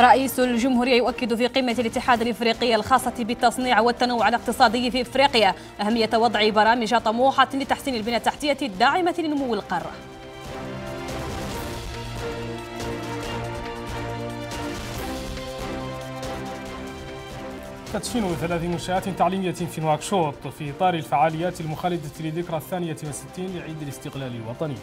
رئيس الجمهورية يؤكد في قمة الاتحاد الإفريقي الخاصة بالتصنيع والتنوع الاقتصادي في إفريقيا أهمية وضع برامج طموحة لتحسين البنى التحتية الداعمة لنمو القارة تدشين ثلاث منشآت تعليمية في نواكشوط في إطار الفعاليات المخالدة لذكرى الثانية والستين لعيد الاستقلال الوطني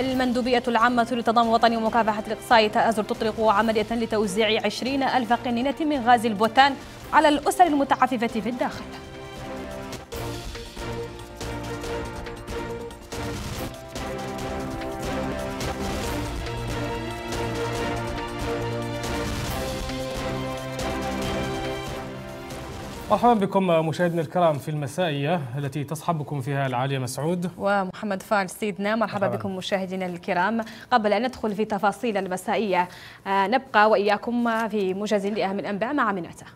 المندوبية العامة للتضامن الوطني ومكافحة الإقصاء تآزر تطلق عملية لتوزيع 20 ألف قنينة من غاز البوتان على الأسر المتعففة في الداخل مرحبا بكم مشاهدينا الكرام في المسائية التي تصحبكم فيها العالية مسعود ومحمد فارس سيدنا مرحبا, مرحبا. بكم مشاهدينا الكرام قبل أن ندخل في تفاصيل المسائية آه، نبقى وإياكم في موجز لأهم الأنباء مع منعته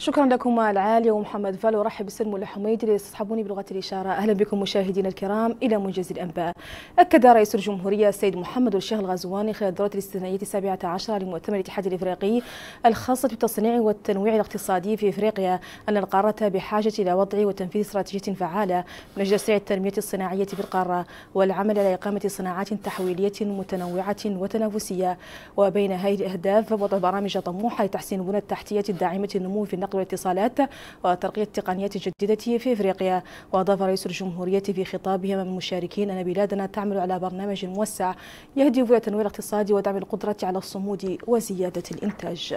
شكرا لكم العالي ومحمد فالو رحب بسلم الحميد اللي يستصحبوني بلغه الاشاره اهلا بكم مشاهدينا الكرام الى منجز الانباء اكد رئيس الجمهوريه السيد محمد الشيخ الغزواني خلال الدوره الاستثنائيه السابعه عشر لمؤتمر الاتحاد الافريقي الخاصه بالتصنيع والتنويع الاقتصادي في افريقيا ان القاره بحاجه الى وضع وتنفيذ استراتيجيه فعاله من اجل تسريع التنميه الصناعيه في القاره والعمل على اقامه صناعات تحويليه متنوعه وتنافسيه وبين هذه الاهداف وضع برامج طموحه لتحسين البنى التحتيه الداعمه للنمو في نقل الاتصالات وترقية التقنيات الجديدة في إفريقيا وأضاف رئيس الجمهورية في خطابه أمام المشاركين أن بلادنا تعمل على برنامج موسع يهدف إلى تنوير الاقتصاد ودعم القدرة على الصمود وزيادة الإنتاج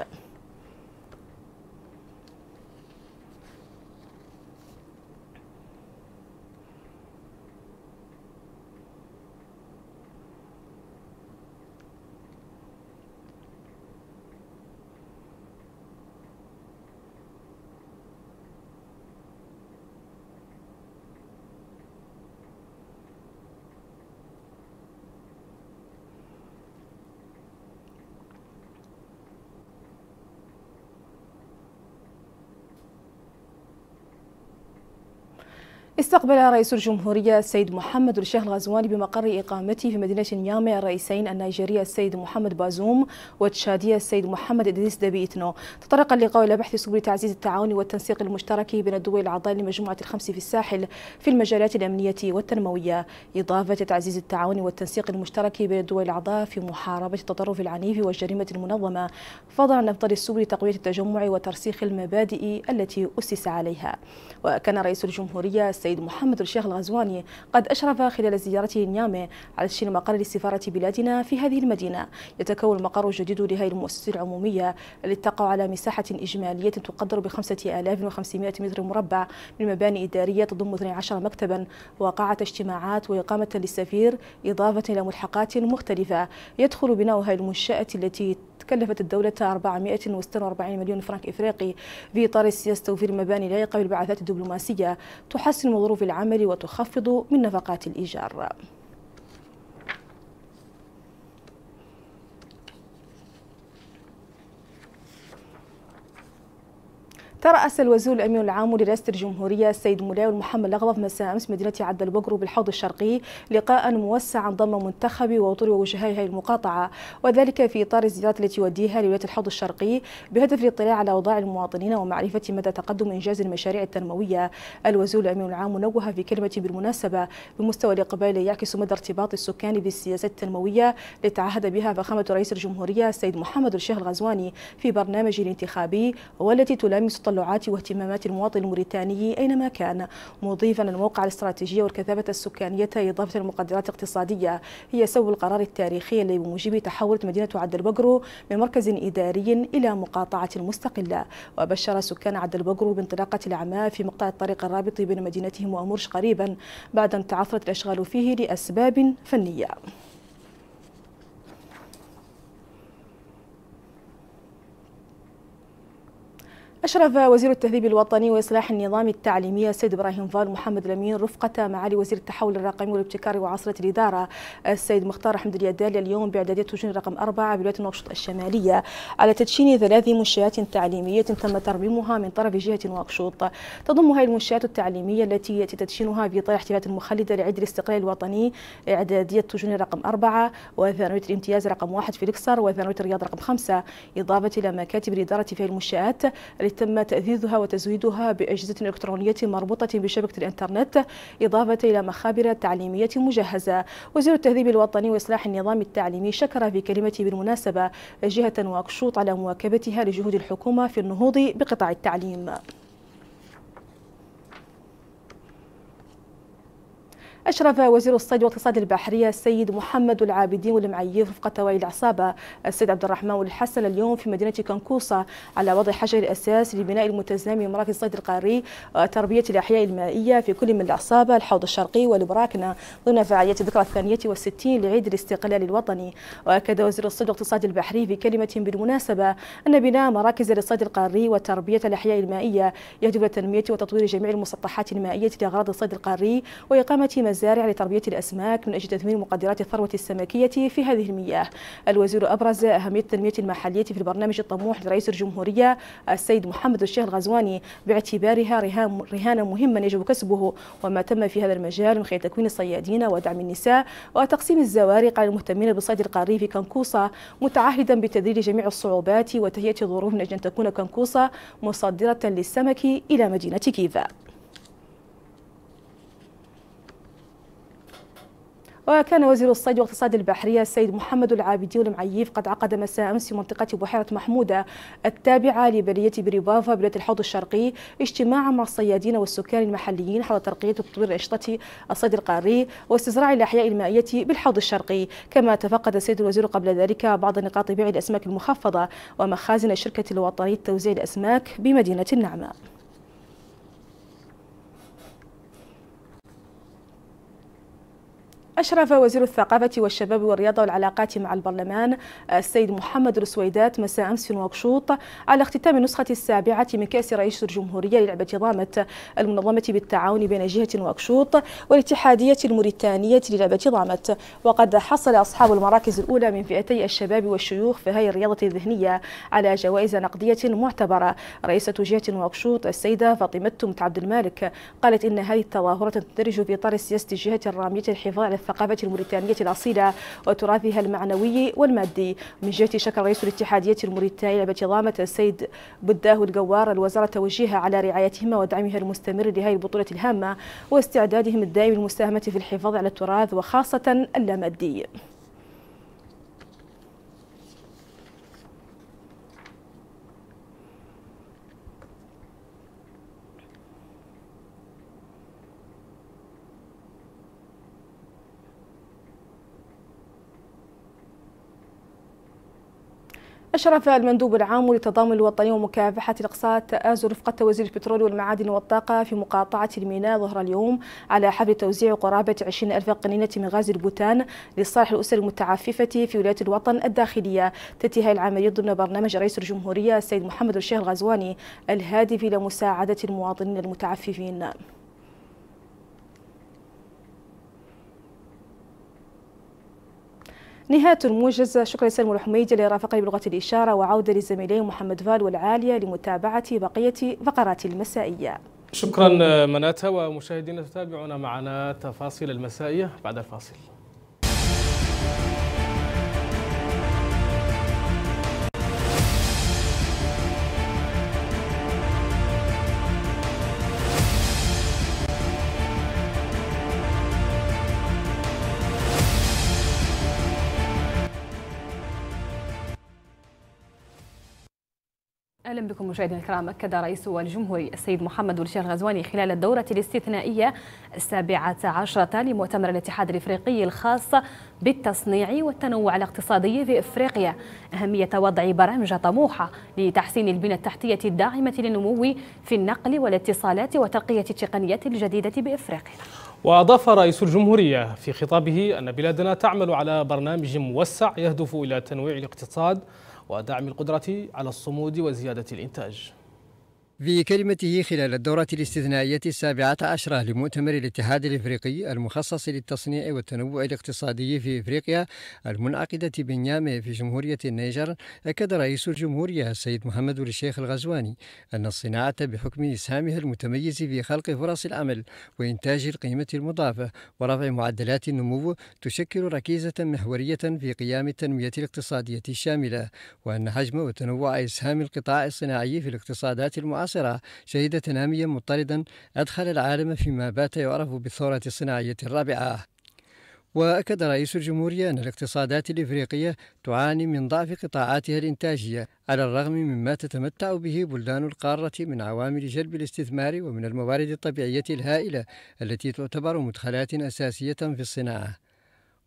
استقبل رئيس الجمهورية السيد محمد الشيخ الغزواني بمقر إقامته في مدينة نيامي الرئيسين النيجيري السيد محمد بازوم والتشادية السيد محمد إدريس دبي إتنو تطرق اللقاء إلى بحث سبل تعزيز التعاون والتنسيق المشترك بين الدول الأعضاء لمجموعة الخمس في الساحل في المجالات الأمنية والتنموية إضافة تعزيز التعاون والتنسيق المشترك بين الدول الأعضاء في محاربة التطرف العنيف والجريمة المنظمة فضلا عن أفضل السبل لتقوية التجمع وترسيخ المبادئ التي أسس عليها وكان رئيس الجمهورية السيد السيد محمد الشيخ الغزواني قد أشرف خلال زيارته نيامي على تشكيل مقر لسفارة بلادنا في هذه المدينة يتكون المقر الجديد لهذه المؤسسة العمومية التي تقع على مساحة إجمالية تقدر ب 5500 متر مربع من مباني إدارية تضم 12 مكتبا وقاعة اجتماعات وإقامة للسفير إضافة إلى ملحقات مختلفة يدخل بناء هذه المنشأة التي كلفت الدولة 446 مليون فرنك إفريقي في إطار سياسة توفير مباني لائقة بالبعثات الدبلوماسية تحسن من ظروف العمل وتخفض من نفقات الإيجار ترأس الوزير الأمين العام لرئاسة الجمهورية السيد مولاي محمد لغبف مساء أمس مدينة عد البقر بالحوض الشرقي لقاء موسعا ضم منتخبي ووطني ووجهاء هذه المقاطعة وذلك في إطار الزيارات التي يوديها لولاية الحوض الشرقي بهدف الاطلاع على أوضاع المواطنين ومعرفة مدى تقدم إنجاز المشاريع التنموية الوزير الأمين العام نوه في كلمة بالمناسبة بمستوى الإقبال يعكس مدى ارتباط السكان بالسياسات التنموية التي تعهد بها فخامة رئيس الجمهورية السيد محمد الشيخ الغزواني في برنامجه الانتخابي والتي تلامس تطلعات واهتمامات المواطن الموريتاني أينما كان مضيفا الموقع الاستراتيجية والكثافة السكانية إضافة المقدرات الاقتصادية هي سبب القرار التاريخي الذي بموجبه تحولت مدينة عبد البقر من مركز إداري إلى مقاطعة مستقلة وبشر سكان عبد البقر بانطلاقة الأعمال في مقطع الطريق الرابط بين مدينتهم وأمرش قريبا بعد أن تعثرت الأشغال فيه لأسباب فنية أشرف وزير التهذيب الوطني وإصلاح النظام التعليمي السيد إبراهيم فال محمد الأمين رفقة معالي وزير التحول الرقمي والابتكار وعاصرة الإدارة السيد مختار حمد اليدالي اليوم بإعدادية تشرين رقم أربعة بولاية نوشط الشمالية على تدشين ثلاث منشآت تعليمية تم ترميمها من طرف جهة نواكشوط تضم هذه المنشآت التعليمية التي يأتي تدشينها في إطار احتفالات مخلدة لعيد الاستقلال الوطني إعدادية تشرين رقم أربعة وثانوية الامتياز رقم واحد في الإكسر وثانوية الرياض رقم خمسة إضافة إلى مكاتب الإدارة في هذه المنشآت تم تأذيذها وتزويدها بأجهزة إلكترونية مربوطة بشبكة الإنترنت إضافة إلى مخابر تعليمية مجهزة وزير التهذيب الوطني وإصلاح النظام التعليمي شكر في كلمته بالمناسبة جهة واكشوط على مواكبتها لجهود الحكومة في النهوض بقطاع التعليم أشرف وزير الصيد والاقتصاد البحرية السيد محمد العابدين والمعيف رفقة توائي العصابة السيد عبد الرحمن والحسن اليوم في مدينة كنكوصة على وضع حجر الأساس لبناء المتزامن مراكز الصيد القاري وتربية آه، الأحياء المائية في كل من العصابة الحوض الشرقي والبراكنة ضمن فعاليات الذكرى الثانية والستين لعيد الاستقلال الوطني وأكد وزير الصيد والاقتصاد البحري في كلمة بالمناسبة أن بناء مراكز للصيد القاري وتربية الأحياء المائية يهدف لتنمية وتطوير جميع المسطحات المائية لأغراض الصيد القاري وإقامة المزارع لتربية الأسماك من أجل تثمين مقدرات الثروة السمكية في هذه المياه الوزير أبرز أهمية التنمية المحلية في البرنامج الطموح لرئيس الجمهورية السيد محمد الشيخ الغزواني باعتبارها رهانا مهما يجب كسبه وما تم في هذا المجال من خلال تكوين الصيادين ودعم النساء وتقسيم الزوارق على المهتمين بالصيد القاري في كنكوصة متعهدا بتذليل جميع الصعوبات وتهيئة الظروف من أجل أن تكون كنكوصة مصدرة للسمك إلى مدينة كيفا وكان وزير الصيد واقتصاد البحرية السيد محمد العابدي المعيف قد عقد مساء أمس في منطقة بحيرة محمودة التابعة لبلدية بريبافا بلدية الحوض الشرقي اجتماعا مع الصيادين والسكان المحليين حول ترقية وتطوير أشطة الصيد القاري واستزراع الأحياء المائية بالحوض الشرقي كما تفقد السيد الوزير قبل ذلك بعض نقاط بيع الأسماك المخفضة ومخازن الشركة الوطنية لتوزيع الأسماك بمدينة النعمة أشرف وزير الثقافة والشباب والرياضة والعلاقات مع البرلمان آه، السيد محمد السويدات مساء أمس في نواكشوط على اختتام النسخة السابعة من كأس رئيس الجمهورية للعبة ضامة المنظمة بالتعاون بين جهة نواكشوط والاتحادية الموريتانية للعبة ضامة وقد حصل أصحاب المراكز الأولى من فئتي الشباب والشيوخ في هذه الرياضة الذهنية على جوائز نقدية معتبرة رئيسة جهة نواكشوط السيدة فاطمة تمت عبد المالك قالت إن هذه التظاهرة تندرج في إطار سياسة الجهة الرامية للحفاظ على الثقافة الثقافة الموريتانية الأصيلة وتراثها المعنوي والمادي من جهة شكر رئيس الاتحادية الموريتانية بتضامة السيد بداه الجوار الوزارة توجيهها على رعايتهما ودعمها المستمر لهذه البطولة الهامة واستعدادهم الدائم للمساهمة في الحفاظ على التراث وخاصة اللامادي أشرف المندوب العام للتضامن الوطني ومكافحة الإقصاء التآزر رفقة وزير البترول والمعادن والطاقة في مقاطعة الميناء ظهر اليوم على حفل توزيع قرابة 20 ألف قنينة من غاز البوتان لصالح الأسر المتعففة في ولاية الوطن الداخلية هذه العملية ضمن برنامج رئيس الجمهورية السيد محمد الشيخ الغزواني الهادف إلى مساعدة المواطنين المتعففين نهاية الموجز شكرا لسلمى الحميدي اللي رافقني بلغة الإشارة وعودة لزميلي محمد فال والعالية لمتابعة بقية فقرات المسائية شكرا مناتا ومشاهدينا تتابعونا معنا تفاصيل المسائية بعد الفاصل اهلا بكم مشاهدينا الكرام اكد رئيس الجمهوري السيد محمد بن الشيخ الغزواني خلال الدوره الاستثنائيه السابعه عشره لمؤتمر الاتحاد الافريقي الخاص بالتصنيع والتنوع الاقتصادي في افريقيا اهميه وضع برامج طموحه لتحسين البنى التحتيه الداعمه للنمو في النقل والاتصالات وترقيه التقنيات الجديده بافريقيا وأضاف رئيس الجمهورية في خطابه أن بلادنا تعمل على برنامج موسع يهدف إلى تنويع الاقتصاد ودعم القدرة على الصمود وزيادة الإنتاج في كلمته خلال الدورة الاستثنائية السابعة عشرة لمؤتمر الاتحاد الإفريقي المخصص للتصنيع والتنوع الاقتصادي في إفريقيا المنعقدة بنيامي في جمهورية النيجر أكد رئيس الجمهورية السيد محمد الشيخ الغزواني أن الصناعة بحكم إسهامها المتميز في خلق فرص العمل وإنتاج القيمة المضافة ورفع معدلات النمو تشكل ركيزة محورية في قيام التنمية الاقتصادية الشاملة وأن حجم وتنوع إسهام القطاع الصناعي في الاقتصادات المعاصرة المعاصرة شهد تناميا مضطردا أدخل العالم فيما بات يعرف بالثورة الصناعية الرابعة وأكد رئيس الجمهورية أن الاقتصادات الإفريقية تعاني من ضعف قطاعاتها الإنتاجية على الرغم مما تتمتع به بلدان القارة من عوامل جلب الاستثمار ومن الموارد الطبيعية الهائلة التي تعتبر مدخلات أساسية في الصناعة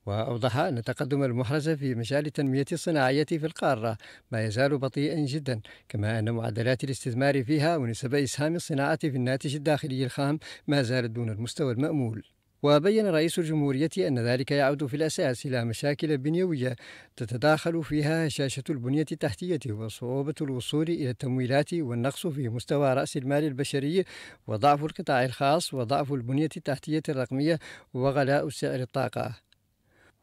وأوضح أن تقدم المحرزة في مجال التنمية الصناعية في القارة ما يزال بطيئا جدا كما أن معدلات الاستثمار فيها ونسب إسهام الصناعة في الناتج الداخلي الخام ما زالت دون المستوى المأمول وبين رئيس الجمهورية أن ذلك يعود في الأساس إلى مشاكل بنيوية تتداخل فيها هشاشة البنية التحتية وصعوبة الوصول إلى التمويلات والنقص في مستوى رأس المال البشري وضعف القطاع الخاص وضعف البنية التحتية الرقمية وغلاء سعر الطاقة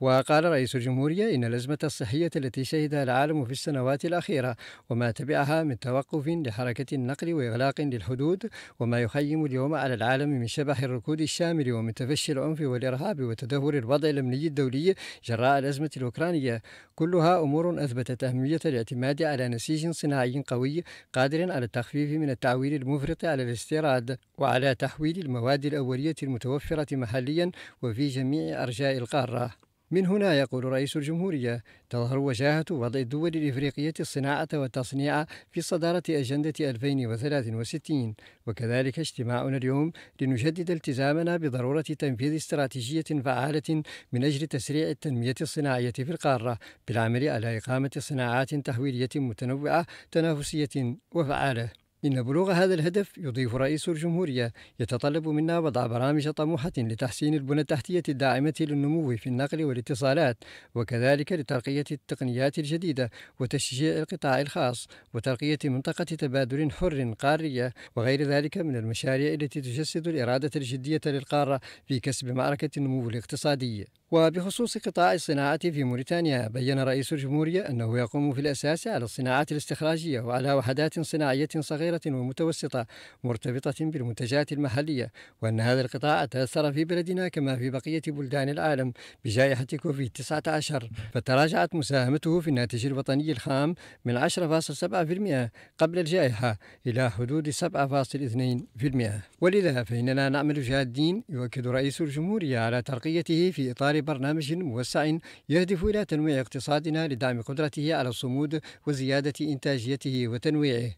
وقال رئيس الجمهورية إن الأزمة الصحية التي شهدها العالم في السنوات الأخيرة وما تبعها من توقف لحركة النقل وإغلاق للحدود وما يخيم اليوم على العالم من شبح الركود الشامل ومن تفشي العنف والإرهاب وتدهور الوضع الأمني الدولي جراء الأزمة الأوكرانية كلها أمور أثبتت أهمية الاعتماد على نسيج صناعي قوي قادر على التخفيف من التعويل المفرط على الاستيراد وعلى تحويل المواد الأولية المتوفرة محليا وفي جميع أرجاء القارة من هنا يقول رئيس الجمهورية تظهر وجاهة وضع الدول الإفريقية الصناعة والتصنيع في صدارة أجندة 2063 وكذلك اجتماعنا اليوم لنجدد التزامنا بضرورة تنفيذ استراتيجية فعالة من أجل تسريع التنمية الصناعية في القارة بالعمل على إقامة صناعات تحويلية متنوعة تنافسية وفعالة إن بلوغ هذا الهدف يضيف رئيس الجمهورية يتطلب منا وضع برامج طموحة لتحسين البنى التحتية الداعمة للنمو في النقل والاتصالات وكذلك لترقية التقنيات الجديدة وتشجيع القطاع الخاص وترقية منطقة تبادل حر قارية وغير ذلك من المشاريع التي تجسد الإرادة الجدية للقارة في كسب معركة النمو الاقتصادي وبخصوص قطاع الصناعة في موريتانيا بين رئيس الجمهورية أنه يقوم في الأساس على الصناعات الاستخراجية وعلى وحدات صناعية صغيرة صغيرة ومتوسطة مرتبطة بالمنتجات المحلية وأن هذا القطاع تأثر في بلدنا كما في بقية بلدان العالم بجائحة كوفيد 19 فتراجعت مساهمته في الناتج الوطني الخام من 10.7% قبل الجائحة إلى حدود 7.2% ولذا فإننا نعمل جادين يؤكد رئيس الجمهورية على ترقيته في إطار برنامج موسع يهدف إلى تنويع اقتصادنا لدعم قدرته على الصمود وزيادة إنتاجيته وتنويعه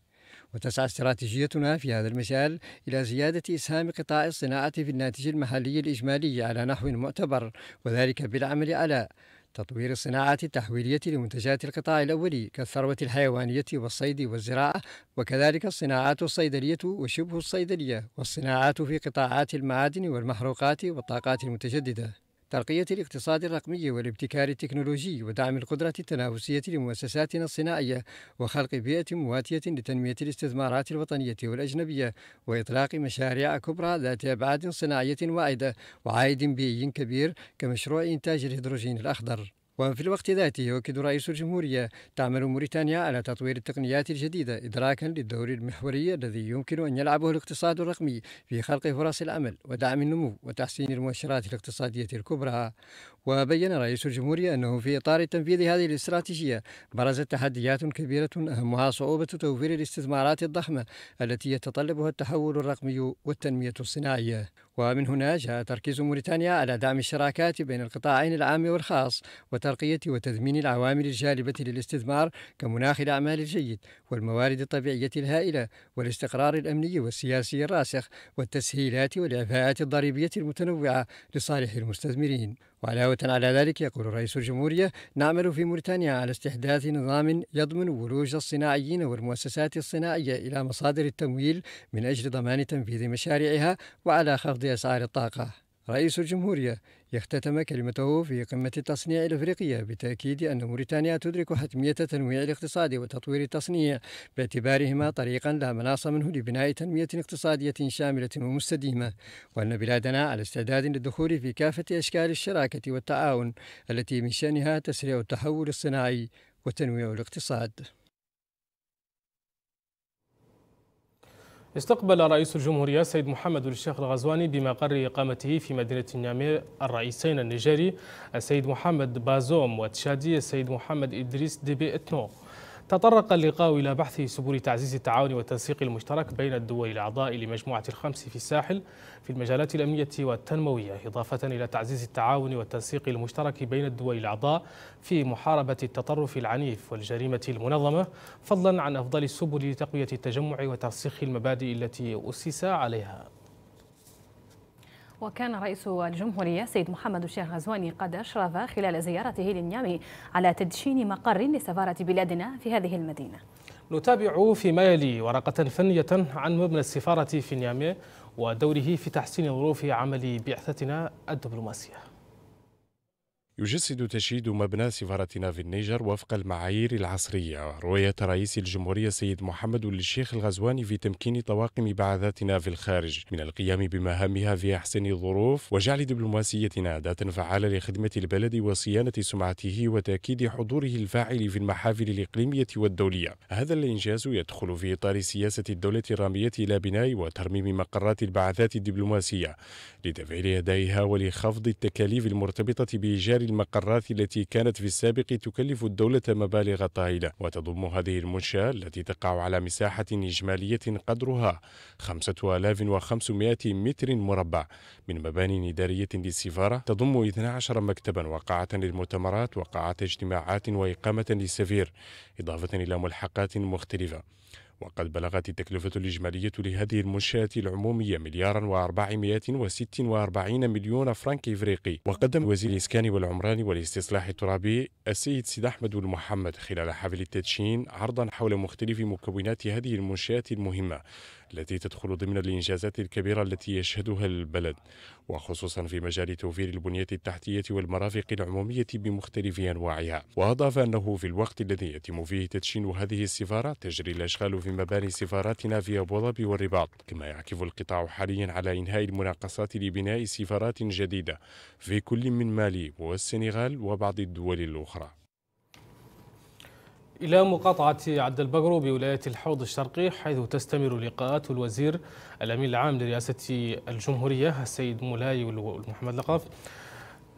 وتسعى استراتيجيتنا في هذا المجال إلى زيادة إسهام قطاع الصناعة في الناتج المحلي الإجمالي على نحو معتبر وذلك بالعمل على تطوير الصناعة التحويلية لمنتجات القطاع الأولي كالثروة الحيوانية والصيد والزراعة وكذلك الصناعات الصيدلية وشبه الصيدلية والصناعات في قطاعات المعادن والمحروقات والطاقات المتجددة ترقية الاقتصاد الرقمي والابتكار التكنولوجي ودعم القدرة التنافسية لمؤسساتنا الصناعية وخلق بيئة مواتية لتنمية الاستثمارات الوطنية والأجنبية وإطلاق مشاريع كبرى ذات أبعاد صناعية واعدة وعائد بيئي كبير كمشروع إنتاج الهيدروجين الأخضر وفي الوقت ذاته يؤكد رئيس الجمهورية تعمل موريتانيا على تطوير التقنيات الجديدة إدراكا للدور المحوري الذي يمكن أن يلعبه الاقتصاد الرقمي في خلق فرص العمل ودعم النمو وتحسين المؤشرات الاقتصادية الكبرى وبين رئيس الجمهورية أنه في إطار تنفيذ هذه الاستراتيجية برزت تحديات كبيرة أهمها صعوبة توفير الاستثمارات الضخمة التي يتطلبها التحول الرقمي والتنمية الصناعية ومن هنا جاء تركيز موريتانيا على دعم الشراكات بين القطاعين العام والخاص وترقية وتثمين العوامل الجالبة للاستثمار كمناخ الأعمال الجيد والموارد الطبيعية الهائلة والاستقرار الأمني والسياسي الراسخ والتسهيلات والإعفاءات الضريبية المتنوعة لصالح المستثمرين وعلاوة على ذلك يقول رئيس الجمهورية نعمل في موريتانيا على استحداث نظام يضمن ولوج الصناعيين والمؤسسات الصناعية إلى مصادر التمويل من أجل ضمان تنفيذ مشاريعها وعلى خفض لخفض أسعار الطاقة رئيس الجمهورية يختتم كلمته في قمة التصنيع الأفريقية بتأكيد أن موريتانيا تدرك حتمية تنويع الاقتصاد وتطوير التصنيع باعتبارهما طريقا لا مناص منه لبناء تنمية اقتصادية شاملة ومستديمة وأن بلادنا على استعداد للدخول في كافة أشكال الشراكة والتعاون التي من شأنها تسريع التحول الصناعي وتنويع الاقتصاد استقبل رئيس الجمهورية السيد محمد الشيخ الغزواني بمقر إقامته في مدينة النيامي الرئيسين النيجيري السيد محمد بازوم وتشادي السيد محمد إدريس ديبي إتنو تطرق اللقاء إلى بحث سبل تعزيز التعاون والتنسيق المشترك بين الدول الأعضاء لمجموعة الخمس في الساحل في المجالات الأمنية والتنموية إضافة إلى تعزيز التعاون والتنسيق المشترك بين الدول الأعضاء في محاربة التطرف العنيف والجريمة المنظمة فضلا عن أفضل السبل لتقوية التجمع وترسيخ المبادئ التي أسس عليها وكان رئيس الجمهورية سيد محمد الشيخ غزواني قد أشرف خلال زيارته للنيامي على تدشين مقر لسفارة بلادنا في هذه المدينة نتابع فيما يلي ورقة فنية عن مبنى السفارة في نيامي ودوره في تحسين ظروف عمل بعثتنا الدبلوماسيه يجسد تشييد مبنى سفارتنا في النيجر وفق المعايير العصرية رؤية رئيس الجمهورية سيد محمد للشيخ الغزواني في تمكين طواقم بعثاتنا في الخارج من القيام بمهامها في أحسن الظروف وجعل دبلوماسيتنا أداة فعالة لخدمة البلد وصيانة سمعته وتأكيد حضوره الفاعل في المحافل الإقليمية والدولية هذا الإنجاز يدخل في إطار سياسة الدولة الرامية إلى بناء وترميم مقرات البعثات الدبلوماسية لتفعيل أدائها ولخفض التكاليف المرتبطة بإيجار المقرات التي كانت في السابق تكلف الدولة مبالغ طائلة وتضم هذه المنشأة التي تقع على مساحة إجمالية قدرها 5500 متر مربع من مبان إدارية للسفارة تضم 12 مكتبا وقاعة للمؤتمرات وقاعة اجتماعات وإقامة للسفير إضافة إلى ملحقات مختلفة وقد بلغت التكلفة الإجمالية لهذه المنشأة العمومية مليارا و446 مليون فرنك إفريقي وقدم وزير الإسكان والعمران والاستصلاح الترابي السيد سيد أحمد المحمد خلال حفل التدشين عرضا حول مختلف مكونات هذه المنشأة المهمة التي تدخل ضمن الإنجازات الكبيرة التي يشهدها البلد وخصوصا في مجال توفير البنية التحتية والمرافق العمومية بمختلف أنواعها وأضاف أنه في الوقت الذي يتم فيه تدشين هذه السفارة تجري الأشغال في مباني سفاراتنا في أبوظبي والرباط كما يعكف القطاع حاليا على إنهاء المناقصات لبناء سفارات جديدة في كل من مالي والسنغال وبعض الدول الأخرى إلى مقاطعة عبد البقرو بولاية الحوض الشرقي حيث تستمر لقاءات الوزير الأمين العام لرئاسة الجمهورية السيد مولاي محمد لقاف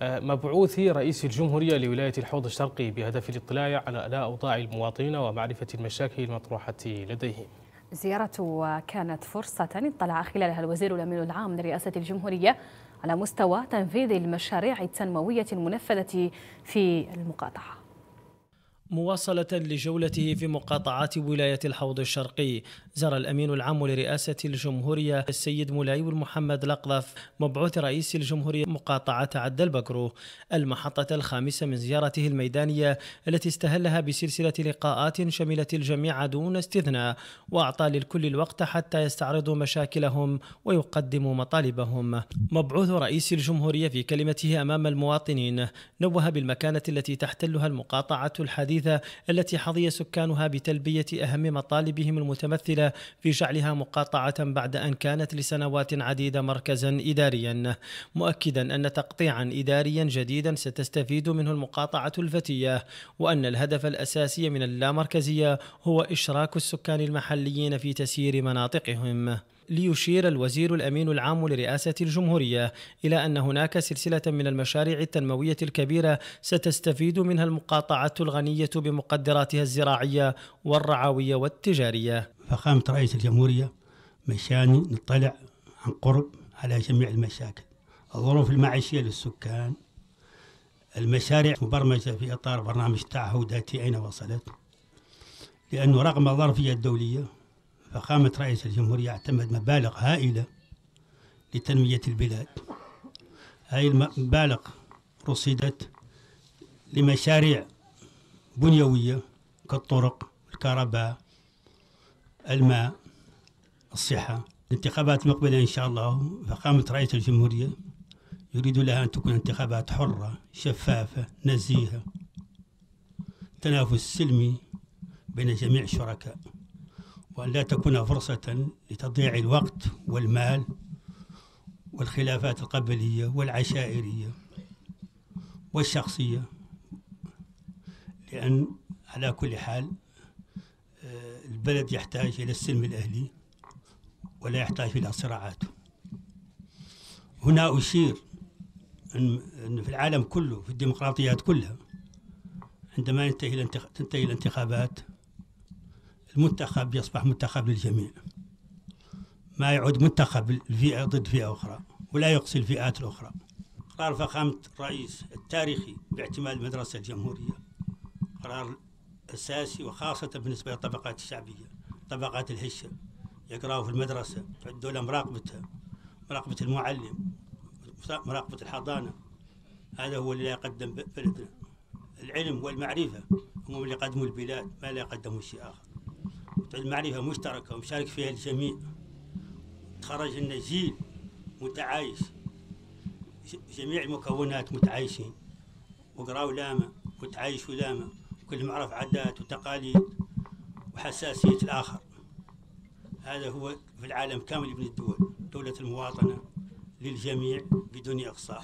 مبعوث رئيس الجمهورية لولاية الحوض الشرقي بهدف الاطلاع على أوضاع المواطنين ومعرفة المشاكل المطروحة لديهم زيارة كانت فرصة اطلع خلالها الوزير الأمين العام لرئاسة الجمهورية على مستوى تنفيذ المشاريع التنموية المنفذة في المقاطعة مواصلة لجولته في مقاطعات ولاية الحوض الشرقي زار الأمين العام لرئاسة الجمهورية السيد ملايول محمد لقضف مبعوث رئيس الجمهورية مقاطعة عد البكرو المحطة الخامسة من زيارته الميدانية التي استهلها بسلسلة لقاءات شملت الجميع دون استثناء وأعطى للكل الوقت حتى يستعرضوا مشاكلهم ويقدموا مطالبهم مبعوث رئيس الجمهورية في كلمته أمام المواطنين نوه بالمكانة التي تحتلها المقاطعة الحديثة الحديثة التي حظي سكانها بتلبية أهم مطالبهم المتمثلة في جعلها مقاطعة بعد أن كانت لسنوات عديدة مركزا إداريا مؤكدا أن تقطيعا إداريا جديدا ستستفيد منه المقاطعة الفتية وأن الهدف الأساسي من اللامركزية هو إشراك السكان المحليين في تسيير مناطقهم ليشير الوزير الامين العام لرئاسه الجمهوريه الى ان هناك سلسله من المشاريع التنمويه الكبيره ستستفيد منها المقاطعه الغنيه بمقدراتها الزراعيه والرعويه والتجاريه. فخامه رئيس الجمهوريه مشان نطلع عن قرب على جميع المشاكل الظروف المعيشيه للسكان المشاريع مبرمجه في اطار برنامج تعهداتي اين وصلت لانه رغم الظرفيه الدوليه فخامة رئيس الجمهورية اعتمد مبالغ هائلة لتنمية البلاد هاي المبالغ رصدت لمشاريع بنيوية كالطرق الكهرباء الماء الصحة الانتخابات المقبلة إن شاء الله فخامة رئيس الجمهورية يريد لها أن تكون انتخابات حرة شفافة نزيهة تنافس سلمي بين جميع الشركاء وأن لا تكون فرصة لتضييع الوقت والمال والخلافات القبلية والعشائرية والشخصية لأن على كل حال آه، البلد يحتاج إلى السلم الأهلي ولا يحتاج إلى صراعات هنا أشير أن في العالم كله في الديمقراطيات كلها عندما ينتهي تنتهي الانتخابات المنتخب يصبح منتخب للجميع ما يعود منتخب الفئة ضد فئة أخرى ولا يقصي الفئات الأخرى قرار فخامة الرئيس التاريخي باعتماد المدرسة الجمهورية قرار أساسي وخاصة بالنسبة للطبقات الشعبية طبقات الهشة يقرأوا في المدرسة الدولة مراقبتها مراقبة المعلم مراقبة الحضانة هذا هو اللي يقدم بلدنا العلم والمعرفة هم اللي قدموا البلاد ما لا يقدموا شيء آخر المعرفة مشتركة ومشارك فيها الجميع تخرج لنا جيل متعايش جميع المكونات متعايشين وقراوا لامة وتعايشوا لامة كل معرف عادات وتقاليد وحساسية الآخر هذا هو في العالم كامل من الدول دولة المواطنة للجميع بدون إقصاء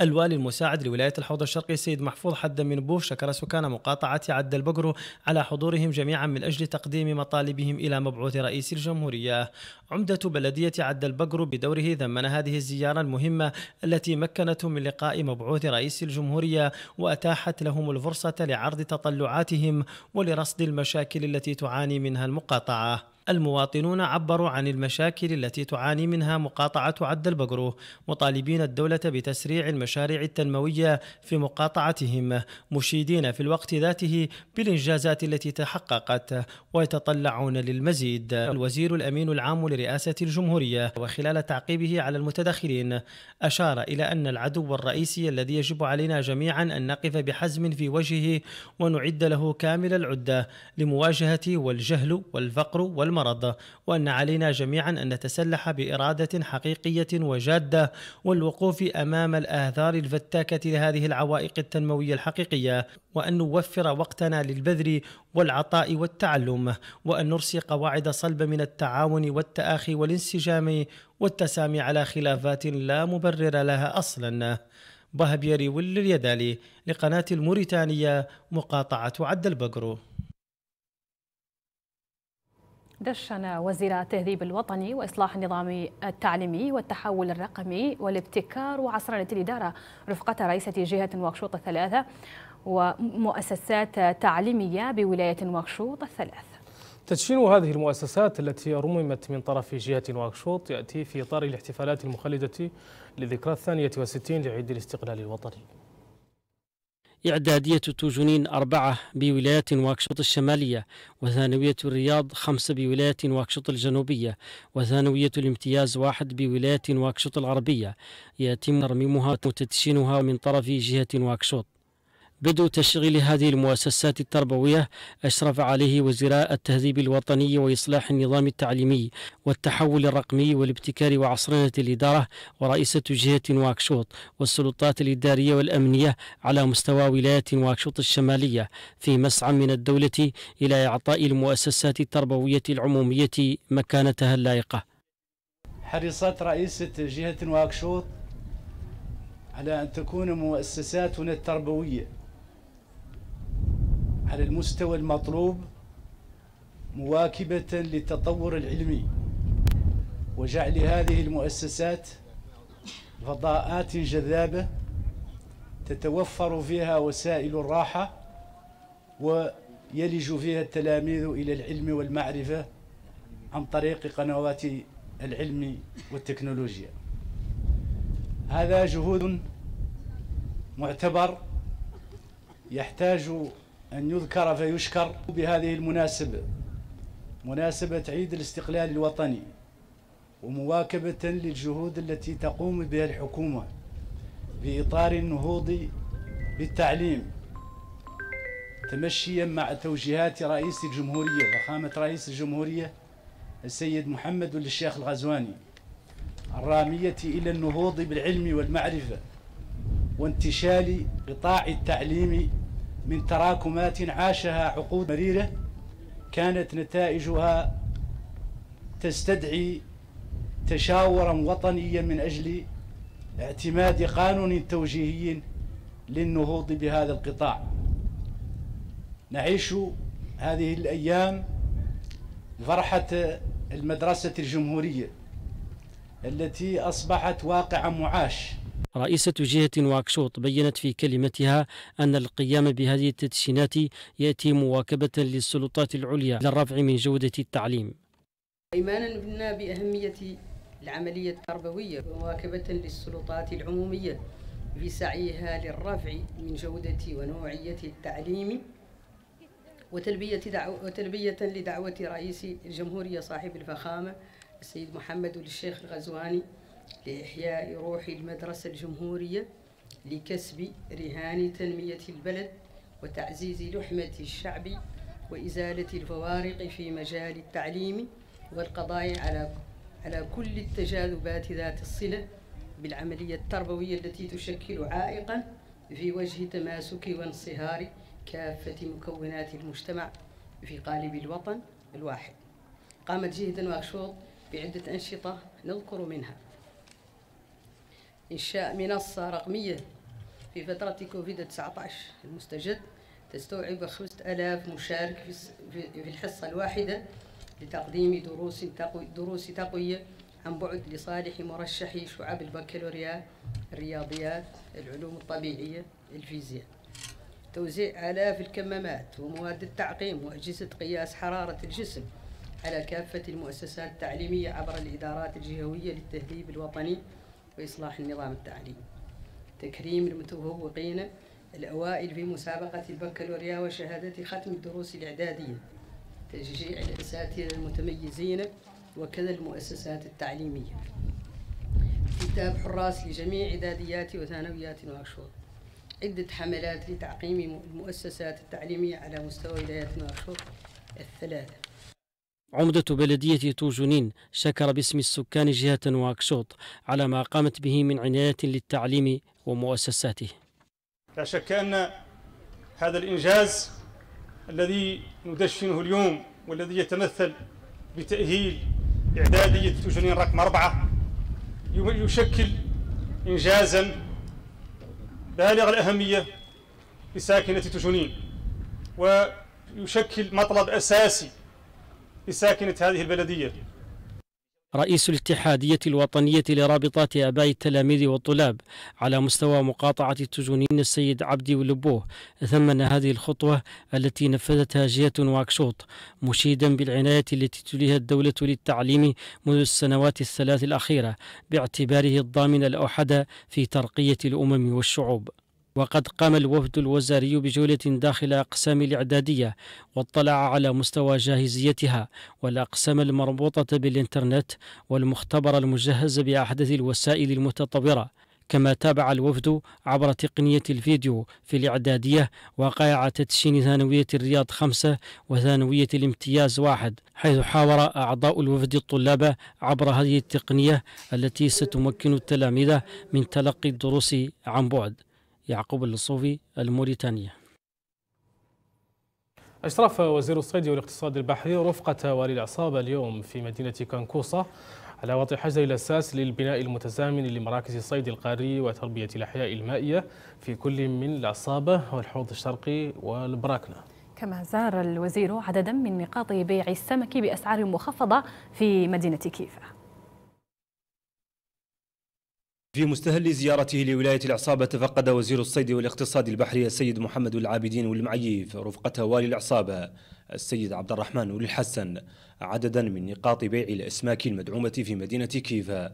الوالي المساعد لولاية الحوض الشرقي السيد محفوظ حد من بوه شكر سكان مقاطعة عد البقر على حضورهم جميعا من أجل تقديم مطالبهم إلى مبعوث رئيس الجمهورية عمدة بلدية عد البقر بدوره ذمن هذه الزيارة المهمة التي مكنته من لقاء مبعوث رئيس الجمهورية وأتاحت لهم الفرصة لعرض تطلعاتهم ولرصد المشاكل التي تعاني منها المقاطعة المواطنون عبروا عن المشاكل التي تعاني منها مقاطعة عد البقرو مطالبين الدولة بتسريع المشاريع التنموية في مقاطعتهم مشيدين في الوقت ذاته بالإنجازات التي تحققت ويتطلعون للمزيد الوزير الأمين العام لرئاسة الجمهورية وخلال تعقيبه على المتداخلين أشار إلى أن العدو الرئيسي الذي يجب علينا جميعا أن نقف بحزم في وجهه ونعد له كامل العدة لمواجهة والجهل والفقر والمعارضة المرض وأن علينا جميعا أن نتسلح بإرادة حقيقية وجادة والوقوف أمام الآثار الفتاكة لهذه العوائق التنموية الحقيقية وأن نوفر وقتنا للبذل والعطاء والتعلم وأن نرسي قواعد صلبة من التعاون والتآخي والانسجام والتسامي على خلافات لا مبرر لها أصلا بهبيري واليدالي لقناة الموريتانية مقاطعة عد البقرو دشن وزير التهذيب الوطني واصلاح النظام التعليمي والتحول الرقمي والابتكار وعصرنه الاداره رفقه رئيسه جهه نواكشوط الثلاثه ومؤسسات تعليميه بولايه نواكشوط الثلاث. تدشين هذه المؤسسات التي رممت من طرف جهة نواكشوط يأتي في إطار الاحتفالات المخلدة لذكرى الثانية وستين لعيد الاستقلال الوطني إعدادية توجنين أربعة بولاية واكشوط الشمالية وثانوية الرياض خمسة بولاية واكشوط الجنوبية وثانوية الامتياز واحد بولاية واكشوط الغربية يتم ترميمها وتدشينها من طرف جهة واكشوط بدء تشغيل هذه المؤسسات التربوية أشرف عليه وزراء التهذيب الوطني وإصلاح النظام التعليمي والتحول الرقمي والابتكار وعصرنة الإدارة ورئيسة جهة واكشوط والسلطات الإدارية والأمنية على مستوى ولاية واكشوط الشمالية في مسعى من الدولة إلى إعطاء المؤسسات التربوية العمومية مكانتها اللائقة حرصت رئيسة جهة واكشوط على أن تكون مؤسساتنا التربوية على المستوى المطلوب مواكبة للتطور العلمي وجعل هذه المؤسسات فضاءات جذابة تتوفر فيها وسائل الراحة ويلج فيها التلاميذ إلى العلم والمعرفة عن طريق قنوات العلم والتكنولوجيا هذا جهود معتبر يحتاج أن يذكر فيشكر بهذه المناسبة مناسبة عيد الاستقلال الوطني ومواكبة للجهود التي تقوم بها الحكومة بإطار النهوض بالتعليم تمشيا مع توجيهات رئيس الجمهورية فخامة رئيس الجمهورية السيد محمد الشيخ الغزواني الرامية إلى النهوض بالعلم والمعرفة وانتشال قطاع التعليم من تراكمات عاشها عقود مريرة كانت نتائجها تستدعي تشاورا وطنيا من أجل اعتماد قانون توجيهي للنهوض بهذا القطاع نعيش هذه الأيام فرحة المدرسة الجمهورية التي أصبحت واقعا معاش رئيسة جهة واكشوط بينت في كلمتها أن القيام بهذه التدشينات يأتي مواكبة للسلطات العليا للرفع من جودة التعليم إيمانا بنا بأهمية العملية التربوية مواكبة للسلطات العمومية في سعيها للرفع من جودة ونوعية التعليم وتلبية, دعو وتلبية لدعوة رئيس الجمهورية صاحب الفخامة السيد محمد الشيخ الغزواني لإحياء روح المدرسة الجمهورية لكسب رهان تنمية البلد وتعزيز لحمة الشعب وإزالة الفوارق في مجال التعليم والقضاء على على كل التجاذبات ذات الصلة بالعملية التربوية التي تشكل عائقا في وجه تماسك وانصهار كافة مكونات المجتمع في قالب الوطن الواحد قامت جهة واكشوط بعدة أنشطة نذكر منها إنشاء منصة رقمية في فترة كوفيد 19 المستجد تستوعب 5000 مشارك في الحصة الواحدة لتقديم دروس دروس تقوية عن بعد لصالح مرشحي شعب البكالوريا الرياضيات العلوم الطبيعية الفيزياء توزيع آلاف الكمامات ومواد التعقيم وأجهزة قياس حرارة الجسم على كافة المؤسسات التعليمية عبر الإدارات الجهوية للتهذيب الوطني وإصلاح النظام التعليمي تكريم المتفوقين الأوائل في مسابقة البكالوريا وشهادة ختم الدروس الإعدادية تشجيع الأساتذة المتميزين وكذا المؤسسات التعليمية كتاب حراس لجميع إعداديات وثانويات نواكشوط عدة حملات لتعقيم المؤسسات التعليمية على مستوى ولايات نواكشوط الثلاثة عمدة بلدية توجنين شكر باسم السكان جهة واكشوط على ما قامت به من عناية للتعليم ومؤسساته لا شك أن هذا الإنجاز الذي ندشنه اليوم والذي يتمثل بتأهيل إعدادية توجنين رقم أربعة يشكل إنجازا بالغ الأهمية لساكنة توجنين ويشكل مطلب أساسي لساكنة هذه البلدية رئيس الاتحادية الوطنية لرابطات آباء التلاميذ والطلاب على مستوى مقاطعة التجونين السيد عبدي ولبوه ثمن هذه الخطوة التي نفذتها جهة واكشوط مشيدا بالعناية التي تليها الدولة للتعليم منذ السنوات الثلاث الأخيرة باعتباره الضامن الأوحد في ترقية الأمم والشعوب وقد قام الوفد الوزاري بجولة داخل أقسام الإعدادية واطلع على مستوى جاهزيتها والأقسام المربوطة بالإنترنت والمختبر المجهز بأحدث الوسائل المتطورة كما تابع الوفد عبر تقنية الفيديو في الإعدادية وقائع تدشين ثانوية الرياض خمسة وثانوية الامتياز واحد حيث حاور أعضاء الوفد الطلاب عبر هذه التقنية التي ستمكن التلاميذ من تلقي الدروس عن بعد يعقوب اللصوفي الموريتانية أشرف وزير الصيد والاقتصاد البحري رفقة والي العصابة اليوم في مدينة كنكوصة على وضع حجر الأساس للبناء المتزامن لمراكز الصيد القاري وتربية الأحياء المائية في كل من العصابة والحوض الشرقي والبراكنة كما زار الوزير عددا من نقاط بيع السمك بأسعار مخفضة في مدينة كيفا في مستهل زيارته لولاية العصابة تفقد وزير الصيد والاقتصاد البحري السيد محمد العابدين والمعيف رفقه والي العصابة السيد عبد الرحمن والحسن عددا من نقاط بيع الأسماك المدعومة في مدينة كيفا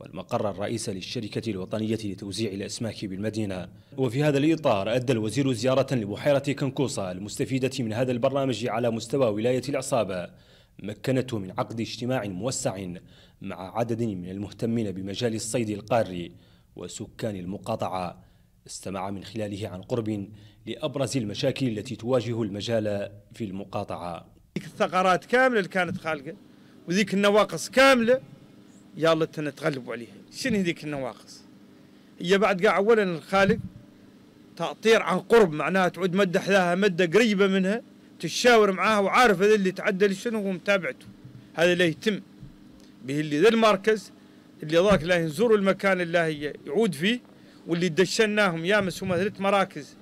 والمقر الرئيسي للشركة الوطنية لتوزيع الأسماك بالمدينة وفي هذا الإطار أدى الوزير زيارة لبحيرة كنكوصة المستفيدة من هذا البرنامج على مستوى ولاية العصابة مكنته من عقد اجتماع موسع مع عدد من المهتمين بمجال الصيد القاري وسكان المقاطعة استمع من خلاله عن قرب لأبرز المشاكل التي تواجه المجال في المقاطعة ذيك الثغرات كاملة اللي كانت خالقة وذيك النواقص كاملة يلا نتغلبوا عليها شنو هذيك النواقص هي بعد قاع أولا الخالق تأطير عن قرب معناها تعود مدة حذاها مدة قريبة منها تشاور معاها وعارف هذا اللي تعدى شنو ومتابعته هذا اللي يتم به اللي ذا المركز اللي ذاك لا نزور المكان اللي هي يعود فيه واللي دشناهم يامس هم ثلاث مراكز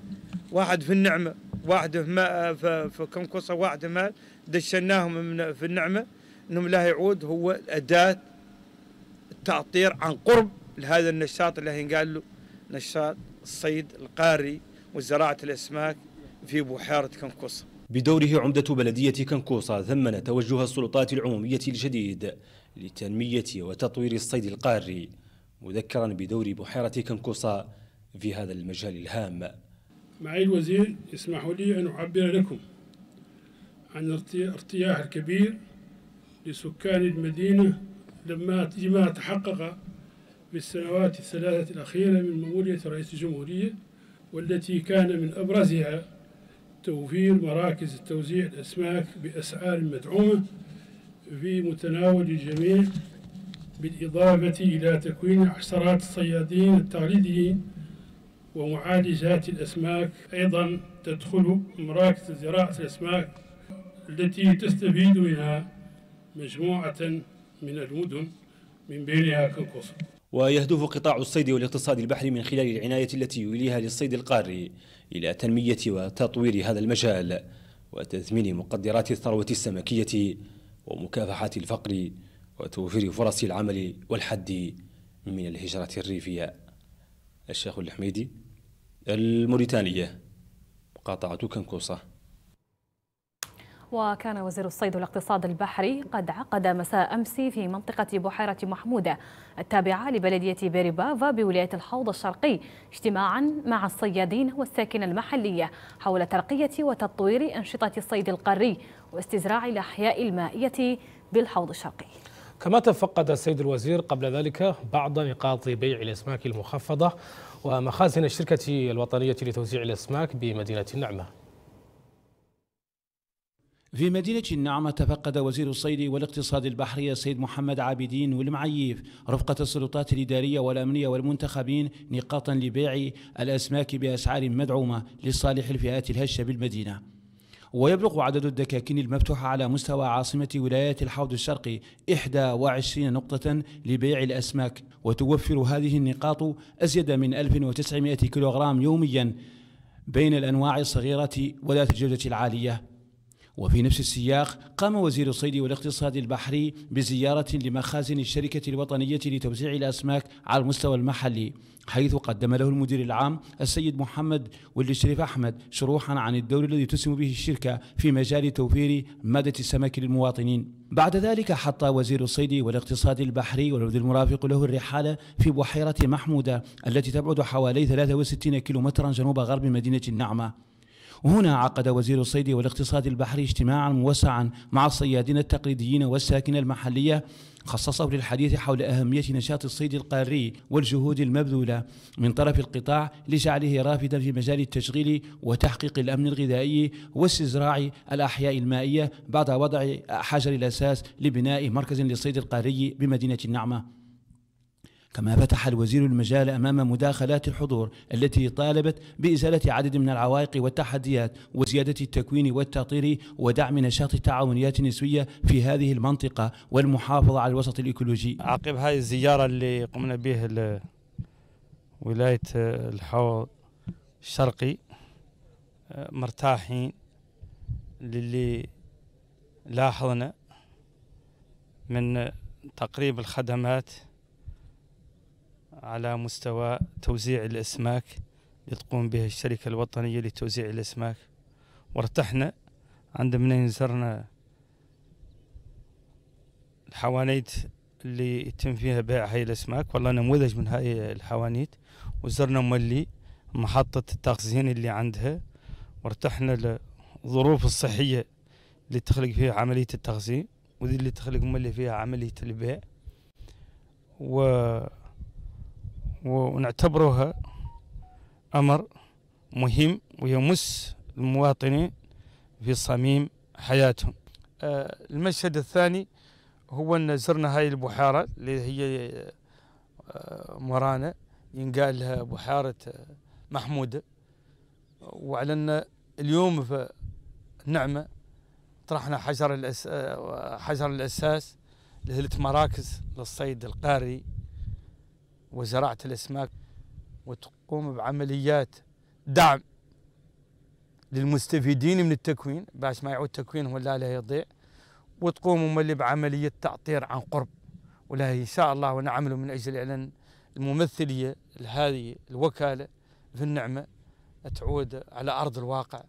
واحد في النعمه واحد في ما في كنكوصه واحد مال دشناهم من في النعمه انهم لا يعود هو اداه التعطير عن قرب لهذا النشاط اللي ينقال له نشاط الصيد القاري وزراعه الاسماك في بحيره كنكوصه بدوره عمدة بلدية كنكوصة ثمن توجه السلطات العمومية الجديد لتنمية وتطوير الصيد القاري مذكرا بدور بحيرة كنكوسا في هذا المجال الهام معي الوزير اسمحوا لي أن أعبر لكم عن ارتياح الكبير لسكان المدينة لما لما تحقق في السنوات الثلاثة الأخيرة من ممولية رئيس الجمهورية والتي كان من أبرزها توفير مراكز توزيع الأسماك بأسعار مدعومة في متناول الجميع بالإضافة إلى تكوين حشرات الصيادين التقليديين ومعالجات الأسماك أيضا تدخل مراكز زراعة الأسماك التي تستفيد منها مجموعة من المدن من بينها كنكوصر ويهدف قطاع الصيد والاقتصاد البحري من خلال العناية التي يوليها للصيد القاري إلى تنمية وتطوير هذا المجال وتثمين مقدرات الثروة السمكية ومكافحة الفقر وتوفير فرص العمل والحد من الهجرة الريفية الشيخ الحميدي الموريتانية مقاطعة كنكوصة وكان وزير الصيد والاقتصاد البحري قد عقد مساء أمس في منطقة بحيرة محمودة التابعة لبلدية بيريبافا بولاية الحوض الشرقي اجتماعا مع الصيادين والساكنة المحلية حول ترقية وتطوير أنشطة الصيد القاري واستزراع الأحياء المائية بالحوض الشرقي كما تفقد السيد الوزير قبل ذلك بعض نقاط بيع الأسماك المخفضة ومخازن الشركة الوطنية لتوزيع الأسماك بمدينة النعمة في مدينة النعمة تفقد وزير الصيد والاقتصاد البحري السيد محمد عابدين والمعيف رفقة السلطات الإدارية والأمنية والمنتخبين نقاطا لبيع الأسماك بأسعار مدعومة لصالح الفئات الهشة بالمدينة ويبلغ عدد الدكاكين المفتوحة على مستوى عاصمة ولاية الحوض الشرقي 21 نقطة لبيع الأسماك وتوفر هذه النقاط أزيد من 1900 كيلوغرام يوميا بين الأنواع الصغيرة وذات الجودة العالية وفي نفس السياق قام وزير الصيد والاقتصاد البحري بزيارة لمخازن الشركة الوطنية لتوزيع الأسماك على المستوى المحلي حيث قدم له المدير العام السيد محمد ولي الشريف أحمد شروحا عن الدور الذي تسهم به الشركة في مجال توفير مادة السمك للمواطنين بعد ذلك حط وزير الصيد والاقتصاد البحري والذي المرافق له الرحالة في بحيرة محمودة التي تبعد حوالي 63 كيلومترا جنوب غرب مدينة النعمة وهنا عقد وزير الصيد والاقتصاد البحري اجتماعا موسعا مع الصيادين التقليديين والساكنة المحلية خصصه للحديث حول أهمية نشاط الصيد القاري والجهود المبذولة من طرف القطاع لجعله رافدا في مجال التشغيل وتحقيق الأمن الغذائي واستزراع الأحياء المائية بعد وضع حجر الأساس لبناء مركز للصيد القاري بمدينة النعمة كما فتح الوزير المجال أمام مداخلات الحضور التي طالبت بإزالة عدد من العوائق والتحديات وزيادة التكوين والتأطير ودعم نشاط التعاونيات النسوية في هذه المنطقة والمحافظة على الوسط الإيكولوجي عقب هذه الزيارة اللي قمنا به ولاية الحوض الشرقي آه، مرتاحين للي لاحظنا من تقريب الخدمات على مستوى توزيع الاسماك اللي تقوم بها الشركه الوطنيه لتوزيع الاسماك وارتحنا عندما زرنا الحوانيت اللي يتم فيها بيع هاي الاسماك والله نموذج من هاي الحوانيت وزرنا مولي محطة التخزين اللي عندها وارتحنا للظروف الصحية اللي تخلق فيها عملية التخزين وذي اللي تخلق مولي فيها عملية البيع و ونعتبرها أمر مهم ويمس المواطنين في صميم حياتهم آه، المشهد الثاني هو أن زرنا هاي البحارة اللي هي آه، مرانة ينقال لها بحارة آه، محمودة وعلى أن اليوم في نعمة طرحنا حجر حجر الأساس لهلة مراكز للصيد القاري وزراعة الأسماك وتقوم بعمليات دعم للمستفيدين من التكوين باش ما يعود تكوينهم ولا لا يضيع وتقوم هم اللي بعملية تعطير عن قرب ولا إن شاء الله ونعمله من أجل إعلان الممثلية لهذه الوكالة في النعمة تعود على أرض الواقع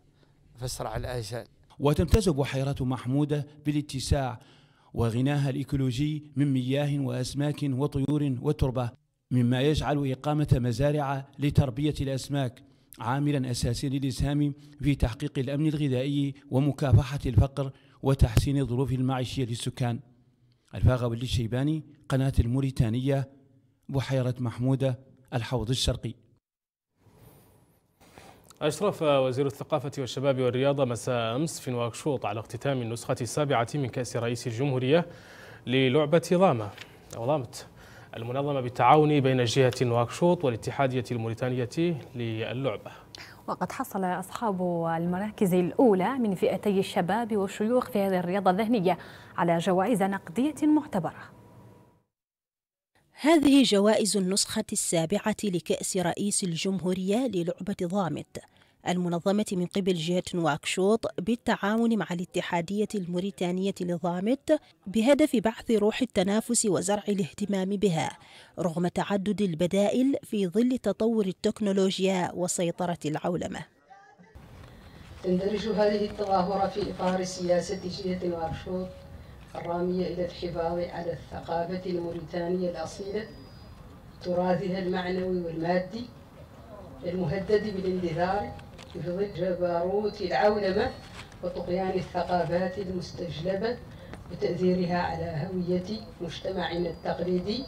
فاسرع الآجال وتمتاز بحيرة محمودة بالاتساع وغناها الإيكولوجي من مياه وأسماك وطيور وتربة مما يجعل إقامة مزارع لتربية الأسماك عاملا أساسيا للإسهام في تحقيق الأمن الغذائي ومكافحة الفقر وتحسين الظروف المعيشية للسكان الفاغوي الشيباني قناة الموريتانية بحيرة محمودة الحوض الشرقي أشرف وزير الثقافة والشباب والرياضة مساء أمس في نواكشوط على اختتام النسخة السابعة من كأس رئيس الجمهورية للعبة ضامة أو ضامت المنظمة بالتعاون بين جهة نواكشوط والاتحادية الموريتانية للعبة وقد حصل أصحاب المراكز الأولى من فئتي الشباب والشيوخ في هذه الرياضة الذهنية على جوائز نقدية معتبرة هذه جوائز النسخة السابعة لكأس رئيس الجمهورية للعبة ضامت المنظمة من قبل جهة نواكشوط بالتعاون مع الاتحادية الموريتانية لضامت بهدف بحث روح التنافس وزرع الاهتمام بها رغم تعدد البدائل في ظل تطور التكنولوجيا وسيطرة العولمة تندرج هذه التظاهرة في إطار سياسة جهة نواكشوط الرامية إلى الحفاظ على الثقافة الموريتانية الأصيلة تراثها المعنوي والمادي المهدد بالاندثار جبروت العولمة وطغيان الثقافات المستجلبة وتأثيرها على هوية مجتمعنا التقليدي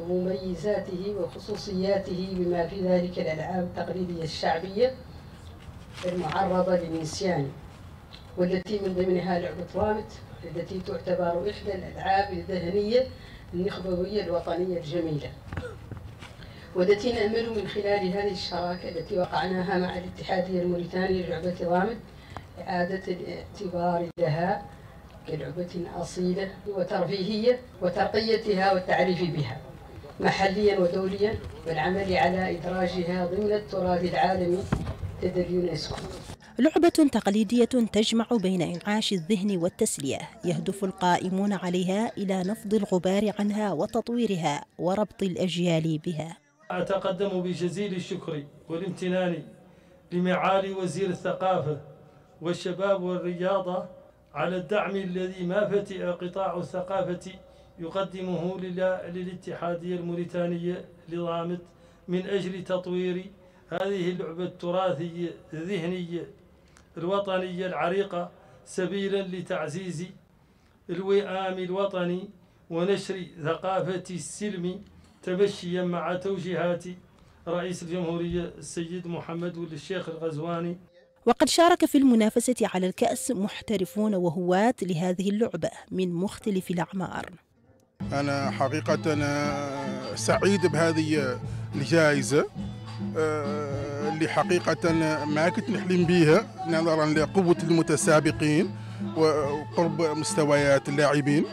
ومميزاته وخصوصياته بما في ذلك الألعاب التقليدية الشعبية المعرضة للنسيان والتي من ضمنها لعبة رامت التي تعتبر إحدى الألعاب الذهنية النخبوية الوطنية الجميلة والتي نأمل من خلال هذه الشراكة التي وقعناها مع الاتحادية الموريتانية للعبة ضامن إعادة الاعتبار لها كلعبة أصيلة وترفيهية وترقيتها والتعريف بها محليا ودوليا والعمل على إدراجها ضمن التراث العالمي لدى اليونسكو لعبة تقليدية تجمع بين إنعاش الذهن والتسلية، يهدف القائمون عليها إلى نفض الغبار عنها وتطويرها وربط الأجيال بها. أتقدم بجزيل الشكر والامتنان لمعالي وزير الثقافة والشباب والرياضة على الدعم الذي ما فتئ قطاع الثقافة يقدمه للاتحادية الموريتانية لضامت من أجل تطوير هذه اللعبة التراثية الذهنية الوطنية العريقة سبيلا لتعزيز الوئام الوطني ونشر ثقافة السلم تبشيا مع توجيهات رئيس الجمهورية السيد محمد والشيخ الشيخ الغزواني وقد شارك في المنافسة على الكأس محترفون وهواة لهذه اللعبة من مختلف الأعمار أنا حقيقة أنا آه، سعيد بهذه الجائزة آه، اللي حقيقة آه، ما كنت نحلم بها نظرا لقوة المتسابقين وقرب مستويات اللاعبين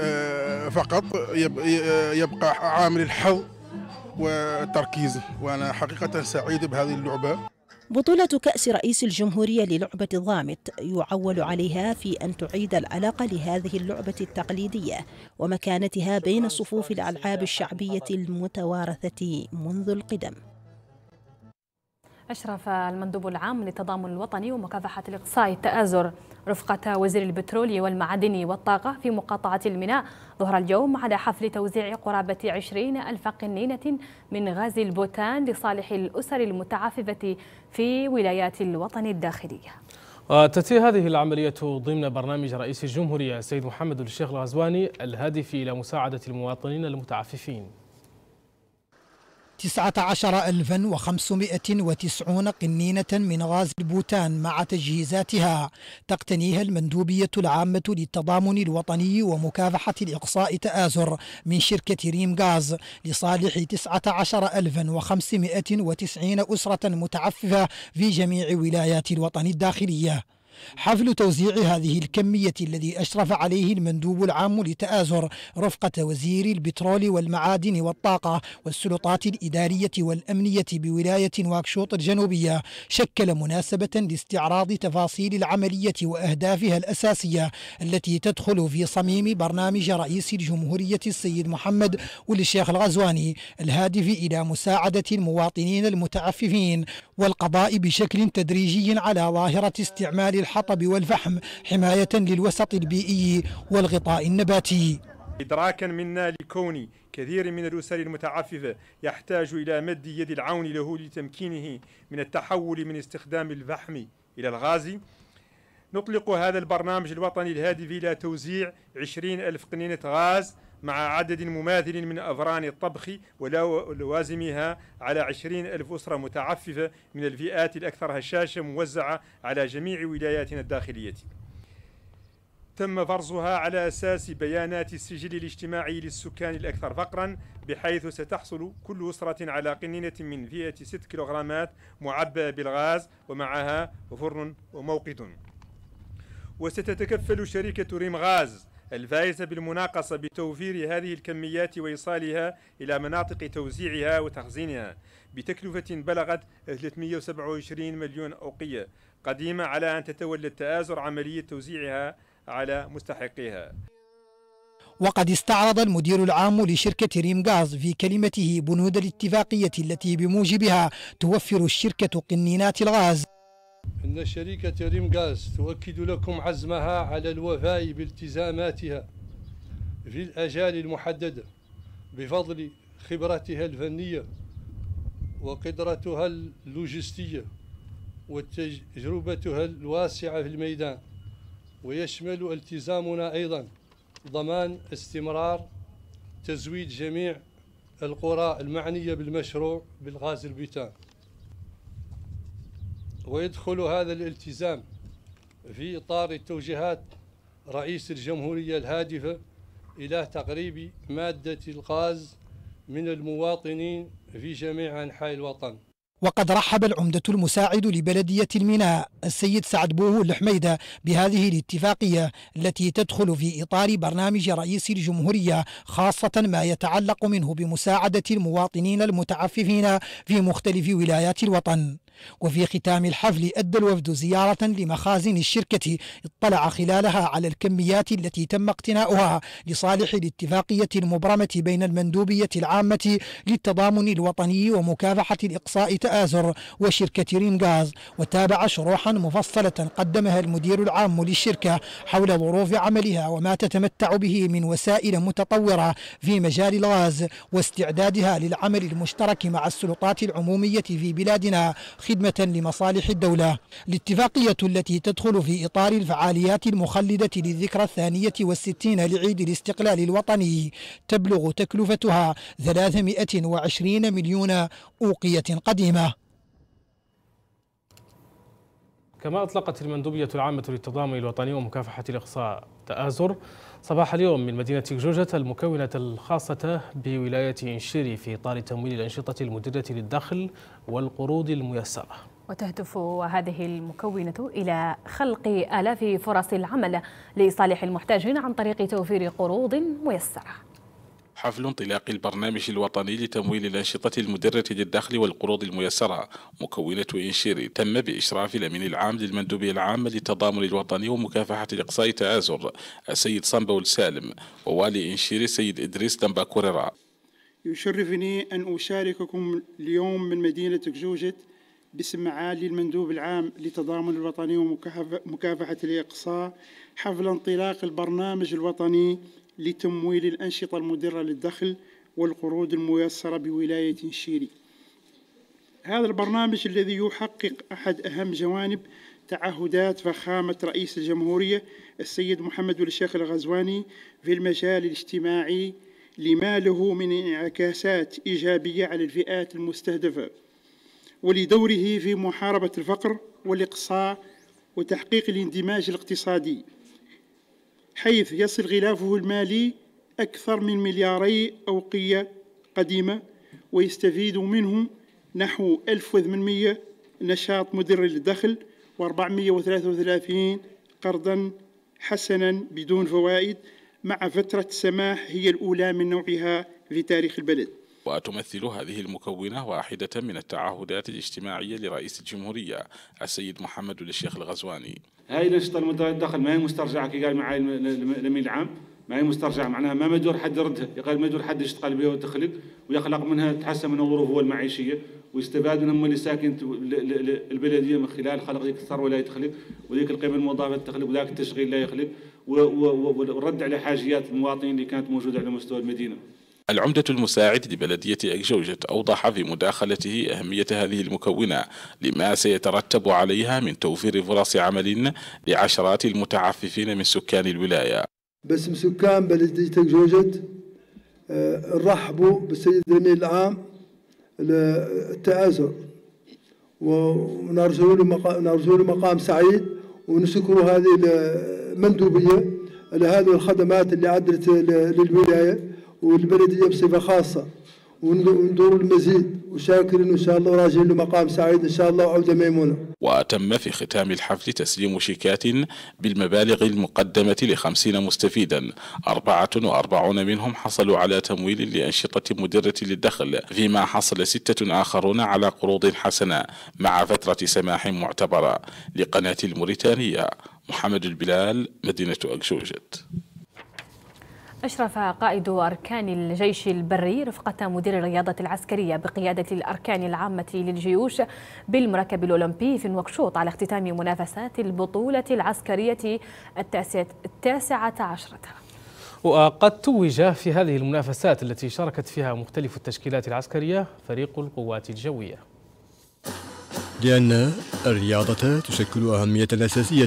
آه، فقط يبقى عامل الحظ والتركيز وأنا حقيقة سعيد بهذه اللعبة بطولة كأس رئيس الجمهورية للعبة الضامت يعول عليها في أن تعيد العلاقة لهذه اللعبة التقليدية ومكانتها بين صفوف الألعاب الشعبية المتوارثة منذ القدم أشرف المندوب العام للتضامن الوطني ومكافحة الإقصاء التآزر رفقة وزير البترول والمعدن والطاقة في مقاطعة الميناء ظهر اليوم على حفل توزيع قرابة 20 ألف قنينة من غاز البوتان لصالح الأسر المتعففة في ولايات الوطن الداخلية تأتي هذه العملية ضمن برنامج رئيس الجمهورية السيد محمد الشيخ الغزواني الهادف إلى مساعدة المواطنين المتعففين 19590 قنينة من غاز البوتان مع تجهيزاتها تقتنيها المندوبية العامة للتضامن الوطني ومكافحة الإقصاء تآزر من شركة ريم غاز لصالح 19590 أسرة متعففة في جميع ولايات الوطن الداخلية حفل توزيع هذه الكمية الذي أشرف عليه المندوب العام لتآزر رفقة وزير البترول والمعادن والطاقة والسلطات الإدارية والأمنية بولاية واكشوط الجنوبية شكل مناسبة لاستعراض تفاصيل العملية وأهدافها الأساسية التي تدخل في صميم برنامج رئيس الجمهورية السيد محمد والشيخ الغزواني الهادف إلى مساعدة المواطنين المتعففين والقضاء بشكل تدريجي على ظاهرة استعمال الحطب والفحم حماية للوسط البيئي والغطاء النباتي إدراكا منا لكون كثير من الأسر المتعففة يحتاج إلى مد يد العون له لتمكينه من التحول من استخدام الفحم إلى الغاز نطلق هذا البرنامج الوطني الهادف إلى توزيع 20 ألف قنينة غاز مع عدد مماثل من أفران الطبخ ولوازمها على عشرين ألف أسرة متعففة من الفئات الأكثر هشاشة موزعة على جميع ولاياتنا الداخلية تم فرزها على أساس بيانات السجل الاجتماعي للسكان الأكثر فقرا بحيث ستحصل كل أسرة على قنينة من فئة 6 كيلوغرامات معبأة بالغاز ومعها فرن وموقد وستتكفل شركة ريم غاز الفائزة بالمناقصة بتوفير هذه الكميات وإيصالها إلى مناطق توزيعها وتخزينها بتكلفة بلغت 327 مليون أوقية قديمة على أن تتولى التآزر عملية توزيعها على مستحقيها وقد استعرض المدير العام لشركة ريم غاز في كلمته بنود الاتفاقية التي بموجبها توفر الشركة قنينات الغاز أن شركة ريمغاز تؤكد لكم عزمها على الوفاء بالتزاماتها في الأجال المحددة بفضل خبرتها الفنية وقدرتها اللوجستية وتجربتها الواسعة في الميدان ويشمل التزامنا أيضا ضمان استمرار تزويد جميع القرى المعنية بالمشروع بالغاز البيتان ويدخل هذا الالتزام في إطار توجيهات رئيس الجمهورية الهادفة إلى تقريب مادة الغاز من المواطنين في جميع أنحاء الوطن وقد رحب العمدة المساعد لبلدية الميناء السيد سعد بوه الحميدة بهذه الاتفاقية التي تدخل في إطار برنامج رئيس الجمهورية خاصة ما يتعلق منه بمساعدة المواطنين المتعففين في مختلف ولايات الوطن وفي ختام الحفل أدى الوفد زيارة لمخازن الشركة اطلع خلالها على الكميات التي تم اقتناؤها لصالح الاتفاقية المبرمة بين المندوبية العامة للتضامن الوطني ومكافحة الإقصاء تآزر وشركة رينغاز وتابع شروحا مفصلة قدمها المدير العام للشركة حول ظروف عملها وما تتمتع به من وسائل متطورة في مجال الغاز واستعدادها للعمل المشترك مع السلطات العمومية في بلادنا خدمة لمصالح الدولة الاتفاقية التي تدخل في إطار الفعاليات المخلدة للذكرى الثانية والستين لعيد الاستقلال الوطني تبلغ تكلفتها 320 مليون أوقية قديمة كما أطلقت المندوبية العامة للتضامن الوطني ومكافحة الإقصاء تآزر صباح اليوم من مدينة جوجة المكونة الخاصة بولاية إنشيري في إطار تمويل الأنشطة المدرة للدخل والقروض الميسرة وتهدف هذه المكونة إلى خلق آلاف فرص العمل لصالح المحتاجين عن طريق توفير قروض ميسرة حفل انطلاق البرنامج الوطني لتمويل الأنشطة المدرة للدخل والقروض الميسرة مكونة إنشيري تم بإشراف الأمين العام للمندوبية العامة للتضامن الوطني ومكافحة الإقصاء تآزر السيد صنبول سالم ووالي إنشيري السيد إدريس دمباكوريرا يشرفني أن أشارككم اليوم من مدينة جوجت باسم عالي المندوب العام للتضامن الوطني ومكافحة الإقصاء حفل انطلاق البرنامج الوطني لتمويل الأنشطة المدرة للدخل والقروض الميسرة بولاية شيري هذا البرنامج الذي يحقق أحد أهم جوانب تعهدات فخامة رئيس الجمهورية السيد محمد بن الشيخ الغزواني في المجال الاجتماعي لما له من انعكاسات إيجابية على الفئات المستهدفة ولدوره في محاربة الفقر والإقصاء وتحقيق الاندماج الاقتصادي حيث يصل غلافه المالي أكثر من ملياري أوقية قديمة ويستفيد منه نحو 1800 نشاط مدر للدخل و433 قرضا حسنا بدون فوائد مع فترة سماح هي الأولى من نوعها في تاريخ البلد وتمثل هذه المكونة واحدة من التعهدات الاجتماعية لرئيس الجمهورية السيد محمد الشيخ الغزواني هاي الانشطه المدرجه الدخل ما هي مسترجعه كي قال معي الامين العام ما هي مسترجعه معناها ما مجور حد يردها قال مجور حد يشتغل بها وتخلد ويخلق منها تحسن من ظروفه المعيشيه ويستفاد هم اللي ساكن البلديه من خلال خلق ذيك الثروه لا يتخلد وذيك القيمه المضافه تخلق وذاك التشغيل لا يخلق والرد على حاجيات المواطنين اللي كانت موجوده على مستوى المدينه العمدة المساعد لبلدية أكجوجت أوضح في مداخلته أهمية هذه المكونة لما سيترتب عليها من توفير فرص عمل لعشرات المتعففين من سكان الولاية باسم سكان بلدية أكجوجت آه، رحبوا بالسيد الأمين العام للتآزر ونرجو له مقام سعيد ونشكر هذه المندوبية لهذه الخدمات اللي عدت للولاية والبلدية بصفة خاصة وندور المزيد وشاكرين ان شاء الله وراجعين لمقام سعيد ان شاء الله وعوده ميمونه. وتم في ختام الحفل تسليم شيكات بالمبالغ المقدمه لخمسين مستفيدا، أربعة وأربعون منهم حصلوا على تمويل لأنشطة مدرة للدخل، فيما حصل ستة آخرون على قروض حسنة مع فترة سماح معتبرة. لقناة الموريتانية محمد البلال مدينة أكشوجت. أشرف قائد أركان الجيش البري رفقة مدير الرياضة العسكرية بقيادة الأركان العامة للجيوش بالمركب الأولمبي في نوكشوط على اختتام منافسات البطولة العسكرية التاسعة عشرة وقد توج في هذه المنافسات التي شاركت فيها مختلف التشكيلات العسكرية فريق القوات الجوية لأن الرياضة تشكل أهمية أساسية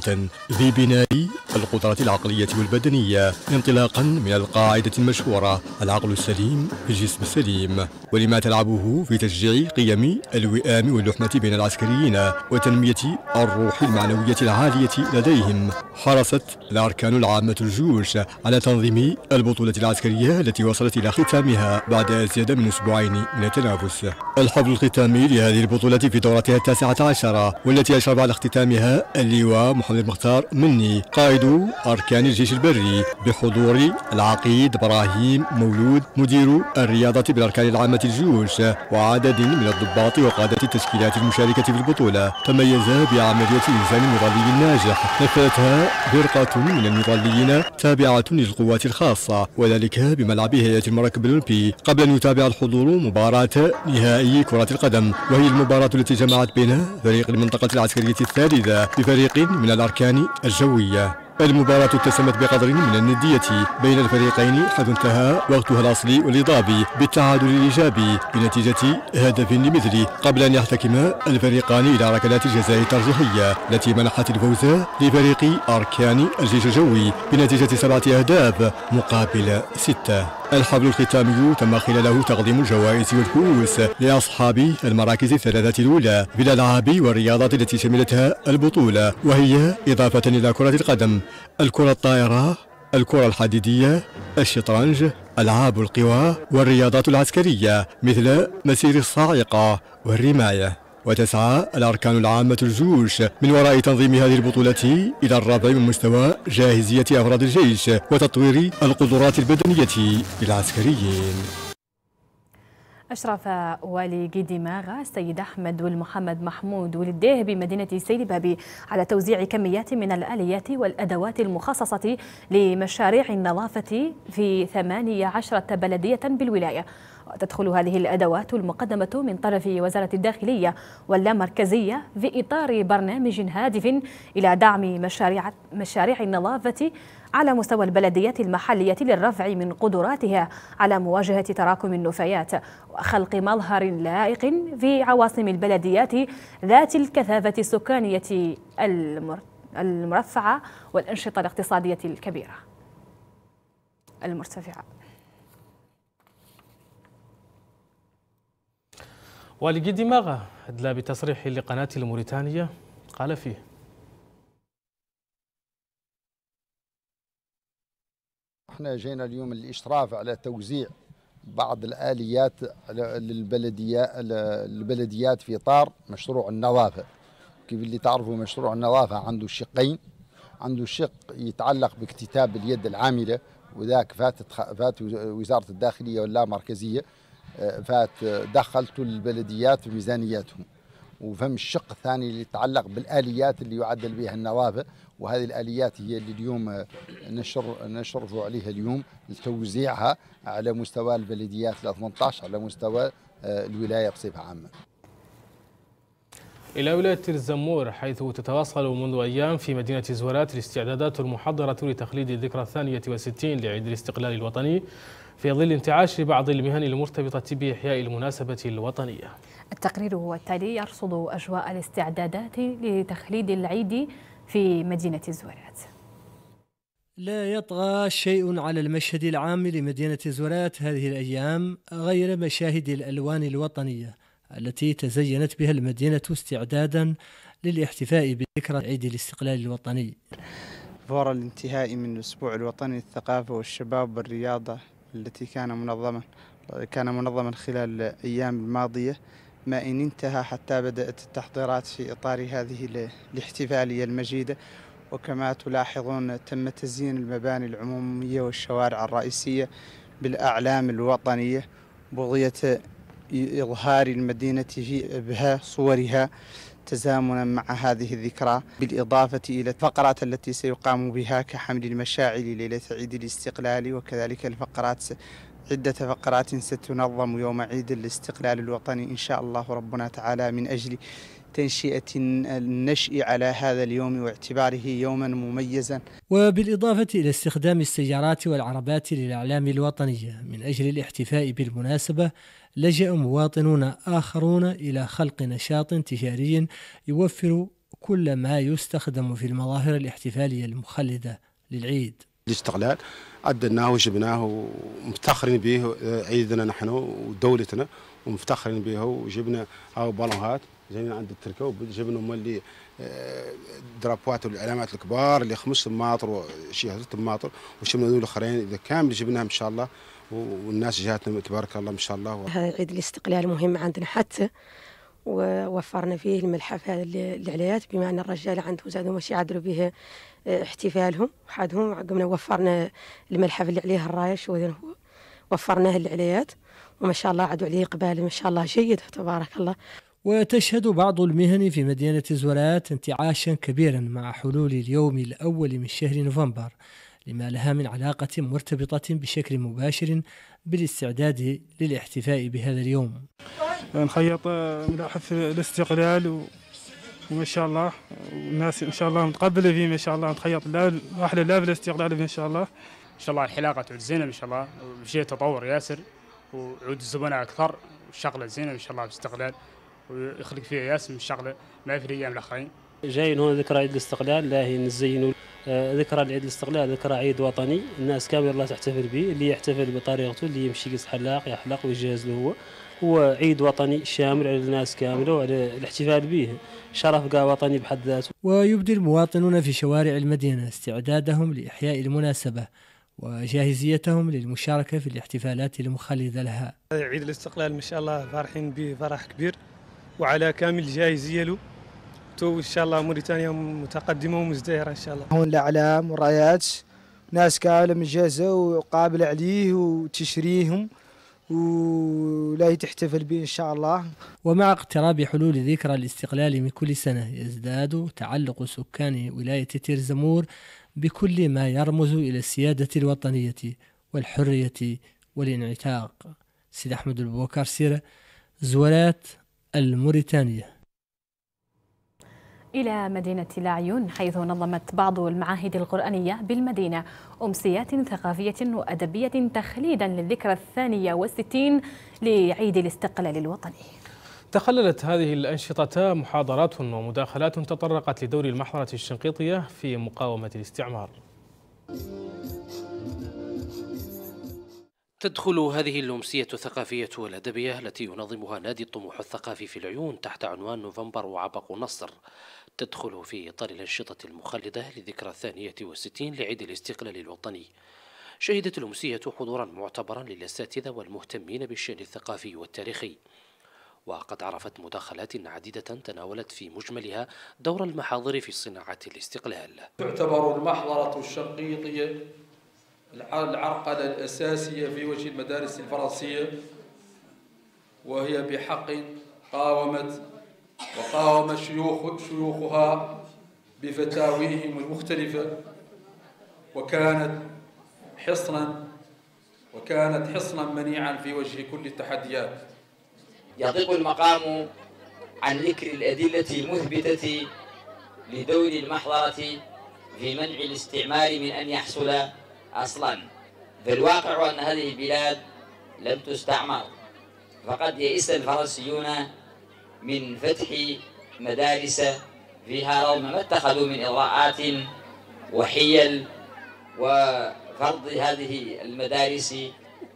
في بناء القدرة العقلية والبدنية انطلاقا من القاعدة المشهورة العقل السليم في الجسم السليم ولما تلعبه في تشجيع قيم الوئام واللحمة بين العسكريين وتنمية الروح المعنوية العالية لديهم حرصت الأركان العامة الجيوش على تنظيم البطولة العسكرية التي وصلت إلى ختامها بعد أزيد من أسبوعين من التنافس الحفل الختامي لهذه البطولة في دورتها التاسعة التاسعة عشرة والتي أشرف على اختتامها اللواء محمد مختار مني قائد أركان الجيش البري بحضور العقيد إبراهيم مولود مدير الرياضة بالأركان العامة الجيوش وعدد من الضباط وقادة التشكيلات المشاركة في البطولة تميز بعملية إنسان مظلي ناجح نفذتها فرقة من المظليين تابعة للقوات الخاصة وذلك بملعب هيئة المركب الأولمبي قبل أن يتابع الحضور مباراة نهائي كرة القدم وهي المباراة التي جمعت بين فريق المنطقة العسكرية الثالثة بفريق من الأركان الجوية المباراة اتسمت بقدر من الندية بين الفريقين حيث انتهى وقتها الأصلي والإضافي بالتعادل الإيجابي بنتيجة هدف لمثله قبل أن يحتكم الفريقان إلى ركلات الجزاء الترجيحية التي منحت الفوز لفريق أركان الجيش الجوي بنتيجة سبعة أهداف مقابل ستة الحفل الختامي تم خلاله تقديم الجوائز والكؤوس لأصحاب المراكز الثلاثة الأولى في الألعاب والرياضات التي شملتها البطولة وهي إضافة إلى كرة القدم الكرة الطائرة الكرة الحديدية الشطرنج ألعاب القوى والرياضات العسكرية مثل مسير الصاعقة والرماية وتسعى الأركان العامة الجيوش من وراء تنظيم هذه البطولة إلى الرفع من مستوى جاهزية أفراد الجيش وتطوير القدرات البدنية للعسكريين أشرف والي قديماغا السيد أحمد والمحمد محمود ولديه بمدينة سيلبابي على توزيع كميات من الآليات والأدوات المخصصة لمشاريع النظافة في 18 بلدية بالولاية وتدخل هذه الأدوات المقدمة من طرف وزارة الداخلية واللامركزية في إطار برنامج هادف إلى دعم مشاريع, مشاريع النظافة على مستوى البلديات المحلية للرفع من قدراتها على مواجهة تراكم النفايات وخلق مظهر لائق في عواصم البلديات ذات الكثافة السكانية المرفعة والأنشطة الاقتصادية الكبيرة المرتفعة والجي دماغه أدلى بتصريح لقناة الموريتانية قال فيه احنا جينا اليوم الاشراف على توزيع بعض الاليات للبلديات البلديات في اطار مشروع النظافه كيف اللي تعرفوا مشروع النظافه عنده شقين عنده شق يتعلق باكتتاب اليد العامله وذاك فات فات وزاره الداخليه ولا مركزيه فات دخلت البلديات ميزانياتهم وفهم الشق الثاني اللي يتعلق بالاليات اللي يعدل بها النوافذ وهذه الاليات هي اللي اليوم نشر نشرف عليها اليوم لتوزيعها على مستوى البلديات ال 18 على مستوى آه، الولايه بصفه عامه. إلى ولاية الزمور حيث تتواصل منذ أيام في مدينة زورات الاستعدادات المحضرة لتخليد الذكرى الثانية والستين لعيد الاستقلال الوطني في ظل انتعاش بعض المهن المرتبطة بإحياء المناسبة الوطنية التقرير هو التالي يرصد أجواء الاستعدادات لتخليد العيد في مدينة زورات لا يطغى شيء على المشهد العام لمدينة زورات هذه الأيام غير مشاهد الألوان الوطنية التي تزينت بها المدينة استعدادا للاحتفاء بذكرى عيد الاستقلال الوطني فور الانتهاء من الأسبوع الوطني الثقافة والشباب والرياضة التي كان منظما كان منظما خلال الأيام الماضية ما إن انتهى حتى بدأت التحضيرات في إطار هذه الاحتفالية المجيدة وكما تلاحظون تم تزيين المباني العمومية والشوارع الرئيسية بالأعلام الوطنية بغية إظهار المدينة في إبهاء صورها تزامنا مع هذه الذكرى بالإضافة إلى الفقرات التي سيقام بها كحمل المشاعل ليلة عيد الاستقلال وكذلك الفقرات عدة فقرات ستنظم يوم عيد الاستقلال الوطني إن شاء الله ربنا تعالى من أجل تنشئة النشء على هذا اليوم واعتباره يوما مميزا وبالإضافة إلى استخدام السيارات والعربات للأعلام الوطنية من أجل الاحتفاء بالمناسبة لجأ مواطنون آخرون إلى خلق نشاط تجاري يوفر كل ما يستخدم في المظاهر الاحتفالية المخلدة للعيد الاستقلال عدناه وجبناه ومفتخرين به آه، عيدنا نحن ودولتنا ومفتخرين به وجبنا هاو بالونهات جايين عند التركه وجبنا هما اللي آه، درابوات والعلامات الكبار اللي خمس ماطر وشي هزت ماطر وشمنا ذول الاخرين اذا كامل جبناهم ان شاء الله والناس جاتنا تبارك الله ان شاء الله عيد الاستقلال مهم عندنا حتى ووفرنا فيه الملحف هذا العليات بما ان الرجال عندهم زادوا ماشي يعدلوا به آه، احتفالهم وحدهم قمنا وفرنا الملحف اللي عليه الرايه شو هو وفرناه العليات وما شاء الله عدوا عليه اقبال ما شاء الله جيد تبارك الله وتشهد بعض المهن في مدينة زورات انتعاشا كبيرا مع حلول اليوم الأول من شهر نوفمبر لما لها من علاقة مرتبطة بشكل مباشر بالاستعداد للاحتفاء بهذا اليوم نخيط ملاحظ آه، الاستقلال و... وما شاء الله والناس ان شاء الله متقبله فيه ما شاء الله نتخيط لا احلى لا بالاستقلال ان شاء الله ان شاء الله الحلاقه تعود زينه ان شاء الله وشيء تطور ياسر وعود الزبناء اكثر والشغله زينه ان شاء الله باستقلال ويخلق فيه ياس من شغله ما في الايام الاخرين. جايين هنا ذكرى عيد الاستقلال لا نزينوا آه، ذكرى عيد الاستقلال ذكرى عيد وطني الناس كامل الله تحتفل به اللي يحتفل بطريقته اللي يمشي يقص حلاق يحلق ويجهز له هو هو عيد وطني شامل على الناس كامله وعلى الاحتفال به شرف قا وطني بحد ذاته ويبدي المواطنون في شوارع المدينه استعدادهم لاحياء المناسبه وجاهزيتهم للمشاركه في الاحتفالات المخلده لها عيد الاستقلال ما شاء الله فرحين به فرح كبير وعلى كامل الجاهزيه له تو ان شاء الله موريتانيا متقدمه ومزدهره ان شاء الله هون الاعلام والرايات ناس كامله مجهزه وقابله عليه وتشريهم ولا تحتفل به إن شاء الله ومع اقتراب حلول ذكرى الاستقلال من كل سنة يزداد تعلق سكان ولاية تيرزمور بكل ما يرمز إلى السيادة الوطنية والحرية والانعتاق سيد أحمد البوكار سيرة زولات الموريتانية إلى مدينة العيون حيث نظمت بعض المعاهد القرآنية بالمدينة أمسيات ثقافية وأدبية تخليدا للذكرى الثانية والستين لعيد الاستقلال الوطني تخللت هذه الأنشطة محاضرات ومداخلات تطرقت لدور المحضرة الشنقيطية في مقاومة الاستعمار تدخل هذه الأمسية الثقافية والأدبية التي ينظمها نادي الطموح الثقافي في العيون تحت عنوان نوفمبر وعبق نصر تدخل في إطار الأنشطة المخلدة لذكرى الثانية والستين لعيد الاستقلال الوطني شهدت الأمسية حضورا معتبرا للأساتذة والمهتمين بالشأن الثقافي والتاريخي وقد عرفت مداخلات عديدة تناولت في مجملها دور المحاضر في صناعة الاستقلال تعتبر المحضرة الشنقيطية العرقلة الأساسية في وجه المدارس الفرنسية وهي بحق قاومت وقاوم شيوخ شيوخها بفتاويهم المختلفة وكانت حصنا وكانت حصنا منيعا في وجه كل التحديات يضيق المقام عن ذكر الأدلة المثبتة لدور المحضرة في منع الاستعمار من أن يحصل أصلا في الواقع أن هذه البلاد لم تستعمر فقد يئس الفرنسيون من فتح مدارس فيها رغم ما اتخذوا من إضاءات وحيل وفرض هذه المدارس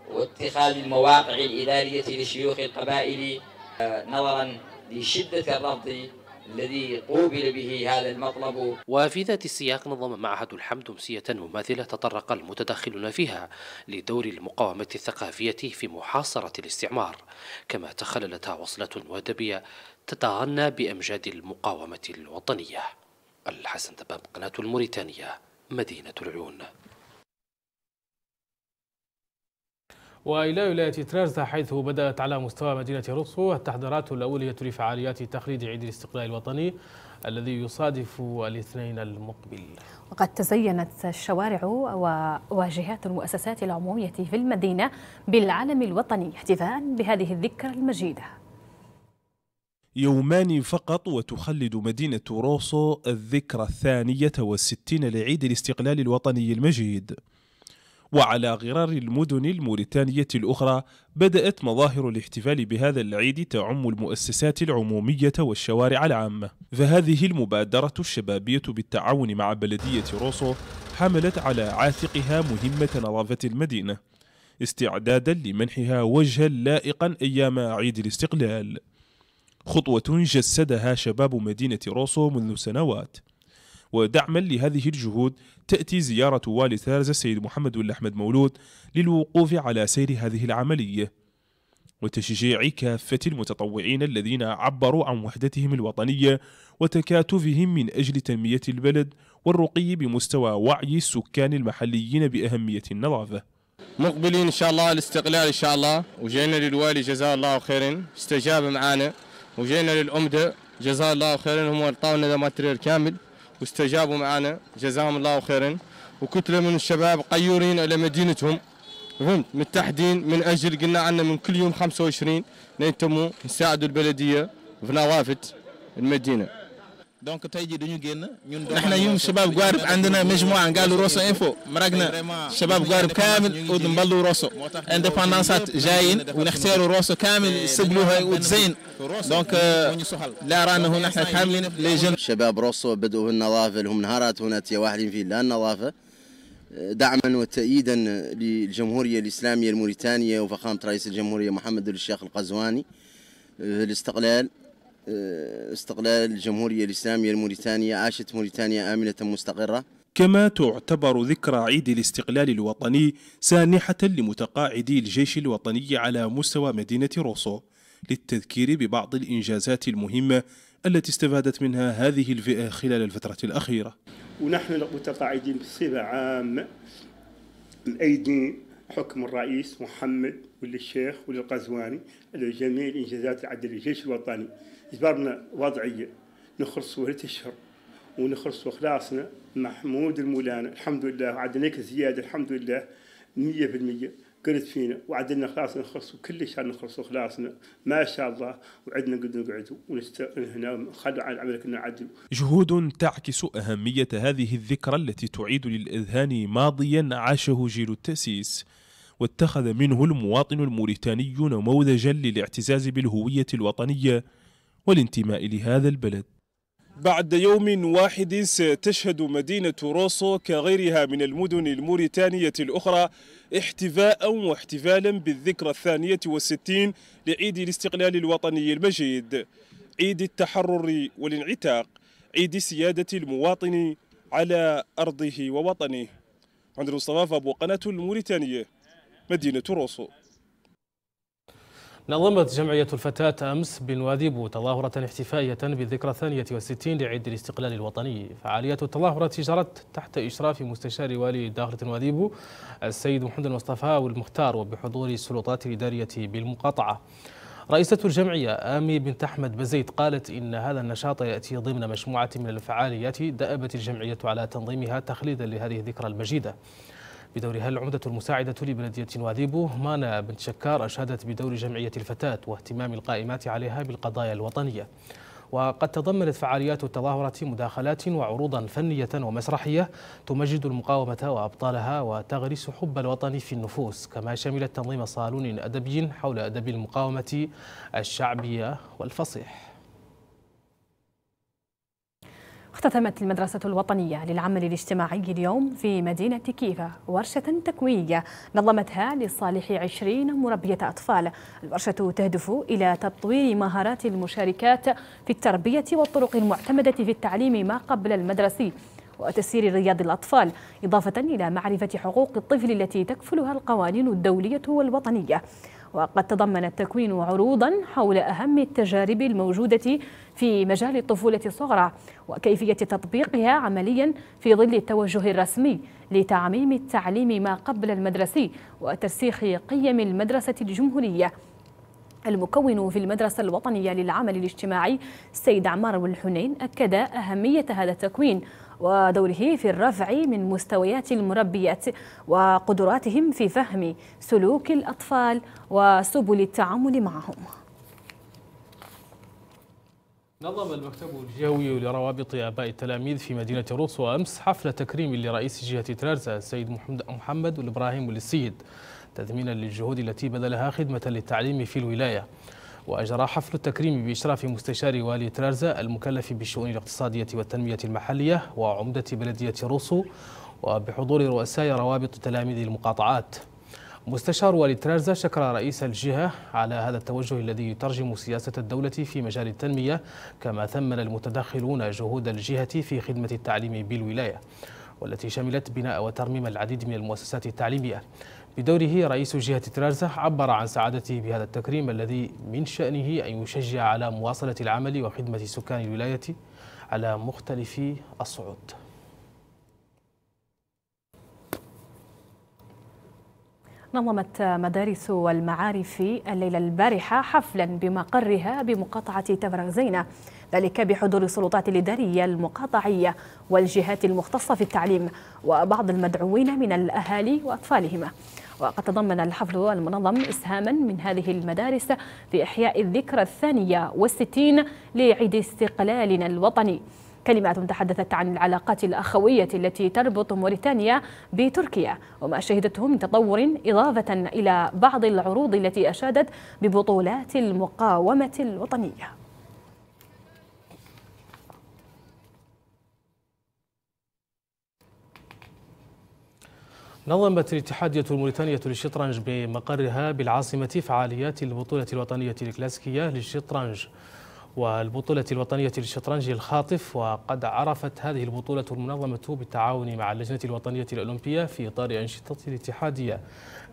واتخاذ المواقع الإدارية لشيوخ القبائل آه، نظرا لشدة الرفض الذي قوبل به هذا المطلب وفي ذات السياق نظم معهد الحمد أمسية مماثلة تطرق المتدخلون فيها لدور المقاومة الثقافية في محاصرة الاستعمار كما تخللتها وصلة وادبية تتغنى بأمجاد المقاومة الوطنية الحسن دباب قناة الموريتانية مدينة العيون وإلى ولاية طرابلس حيث بدأت على مستوى مدينة رطفو التحضيرات الأولية لفعاليات تخليد عيد الاستقلال الوطني الذي يصادف الاثنين المقبل وقد تزينت الشوارع وواجهات المؤسسات العمومية في المدينة بالعلم الوطني احتفاء بهذه الذكرى المجيدة يومان فقط وتخلد مدينة روسو الذكرى الثانية والستين لعيد الاستقلال الوطني المجيد وعلى غرار المدن الموريتانية الأخرى بدأت مظاهر الاحتفال بهذا العيد تعم المؤسسات العمومية والشوارع العامة فهذه المبادرة الشبابية بالتعاون مع بلدية روسو حملت على عاتقها مهمة نظافة المدينة استعدادا لمنحها وجها لائقا أيام عيد الاستقلال خطوة جسدها شباب مدينة روسو منذ سنوات ودعما لهذه الجهود تأتي زيارة والي تارزة السيد محمد بن أحمد مولود للوقوف على سير هذه العملية وتشجيع كافة المتطوعين الذين عبروا عن وحدتهم الوطنية وتكاتفهم من أجل تنمية البلد والرقي بمستوى وعي السكان المحليين بأهمية النظافة مقبلين إن شاء الله الاستقلال إن شاء الله وجينا للوالي جزاه الله خيرا استجاب معانا وجينا للأمدة جزاه الله خيرا هم أعطونا ذا ماتريال كامل واستجابوا معنا جزاهم الله خيرا وكتله من الشباب قيورين الى مدينتهم فهمت متحدين من اجل قلنا عنا من كل يوم 25 نيتموا نساعدوا البلديه في نوافذ المدينه donc tay ji dañu génn ñun rosso info شباب shabab عندنا مجموعة قالوا روسو انفو مرقنا شباب jayin كامل ونبلوا روسو اندبندنسات جايين ونختاروا روسو كامل سبلوها وتزين دونك لا رانا هنا احنا حاملين shabab rosso شباب روسو بدأوا النظافة لهم نهارات هنا واحدين في لا النظافة دعما وتأييدا للجمهورية الإسلامية الموريتانية وفخامة رئيس الجمهورية محمد الشيخ القزواني الاستقلال آه، استقلال الجمهورية الإسلامية الموريتانية عاشت موريتانيا آمنة مستقرة كما تعتبر ذكرى عيد الاستقلال الوطني سانحة لمتقاعدي الجيش الوطني على مستوى مدينة روسو للتذكير ببعض الإنجازات المهمة التي استفادت منها هذه الفئة خلال الفترة الأخيرة ونحن المتقاعدين بصفة عامة مأيدين حكم الرئيس محمد وللشيخ وللقزواني على جميع الإنجازات العدل الجيش الوطني إجبارنا وضعية نخلص ولا أشهر ونخلص وخلاصنا محمود المولانا الحمد لله عدناك زيادة الحمد لله مية بالمية قلت فينا وعدنا خلاص نخلص وكل شهر نخلص وخلاصنا ما شاء الله وعدنا قد نقعد ونستقل هنا نخلوا عن كنا نعدل جهود تعكس أهمية هذه الذكرى التي تعيد للأذهان ماضيا عاشه جيل التأسيس واتخذ منه المواطن الموريتاني نموذجا للاعتزاز بالهوية الوطنية والانتماء لهذا البلد بعد يوم واحد ستشهد مدينة روسو كغيرها من المدن الموريتانية الأخرى احتفاء واحتفالا بالذكرى الثانية والستين لعيد الاستقلال الوطني المجيد عيد التحرر والانعتاق عيد سيادة المواطن على أرضه ووطنه عند مصطفى أبو قناة الموريتانية مدينة روسو نظمت جمعية الفتاة أمس بن بو تظاهرة احتفائية بالذكرى الثانية والستين لعيد الاستقلال الوطني فعالية التظاهرة جرت تحت إشراف مستشار والي داخلة نواديبو السيد محمد المصطفى والمختار وبحضور السلطات الإدارية بالمقاطعة رئيسة الجمعية آمي بنت أحمد بزيت قالت إن هذا النشاط يأتي ضمن مجموعة من الفعاليات دأبت الجمعية على تنظيمها تخليدا لهذه الذكرى المجيدة بدورها العمدة المساعدة لبلدية واديبو مانا بنت شكار أشادت بدور جمعية الفتاة واهتمام القائمات عليها بالقضايا الوطنية وقد تضمنت فعاليات التظاهرة مداخلات وعروضا فنية ومسرحية تمجد المقاومة وأبطالها وتغرس حب الوطن في النفوس كما شملت تنظيم صالون أدبي حول أدب المقاومة الشعبية والفصيح اختتمت المدرسة الوطنية للعمل الاجتماعي اليوم في مدينة كيفا ورشة تكوينية نظمتها لصالح عشرين مربية أطفال الورشة تهدف إلى تطوير مهارات المشاركات في التربية والطرق المعتمدة في التعليم ما قبل المدرسي وتسيير رياض الأطفال إضافة إلى معرفة حقوق الطفل التي تكفلها القوانين الدولية والوطنية وقد تضمن التكوين عروضا حول أهم التجارب الموجودة في مجال الطفولة الصغرى وكيفية تطبيقها عمليا في ظل التوجه الرسمي لتعميم التعليم ما قبل المدرسي وترسيخ قيم المدرسة الجمهورية المكون في المدرسة الوطنية للعمل الاجتماعي السيد عمار والحنين أكد أهمية هذا التكوين ودوره في الرفع من مستويات المربيات وقدراتهم في فهم سلوك الأطفال وسبل التعامل معهم نظم المكتب الجهوي لروابط آباء التلاميذ في مدينة روسو أمس حفلة تكريم لرئيس جهة ترارزا السيد محمد محمد الإبراهيم للسيد تذمينا للجهود التي بذلها خدمة للتعليم في الولاية وأجرى حفل التكريم بإشراف مستشار والي ترارزا المكلف بالشؤون الاقتصادية والتنمية المحلية وعمدة بلدية روسو وبحضور رؤساء روابط تلاميذ المقاطعات مستشار والي ترارزا شكر رئيس الجهة على هذا التوجه الذي يترجم سياسة الدولة في مجال التنمية كما ثمن المتدخلون جهود الجهة في خدمة التعليم بالولاية والتي شملت بناء وترميم العديد من المؤسسات التعليمية بدوره رئيس جهة ترارزة عبر عن سعادته بهذا التكريم الذي من شأنه أن يشجع على مواصلة العمل وخدمة سكان الولاية على مختلف الصعود نظمت مدارس والمعارف الليلة البارحة حفلا بمقرها بمقاطعة تفرغزينة ذلك بحضور السلطات الإدارية المقاطعية والجهات المختصة في التعليم وبعض المدعوين من الأهالي وأطفالهما وقد تضمن الحفل المنظم إسهاما من هذه المدارس في إحياء الذكرى الثانية والستين لعيد استقلالنا الوطني كلمات تحدثت عن العلاقات الأخوية التي تربط موريتانيا بتركيا وما شهدته من تطور إضافة إلى بعض العروض التي أشادت ببطولات المقاومة الوطنية نظمت الاتحادية الموريتانية للشطرنج بمقرها بالعاصمة فعاليات البطولة الوطنية الكلاسيكية للشطرنج والبطولة الوطنية للشطرنج الخاطف وقد عرفت هذه البطولة المنظمة بالتعاون مع اللجنة الوطنية الأولمبية في إطار أنشطة الاتحادية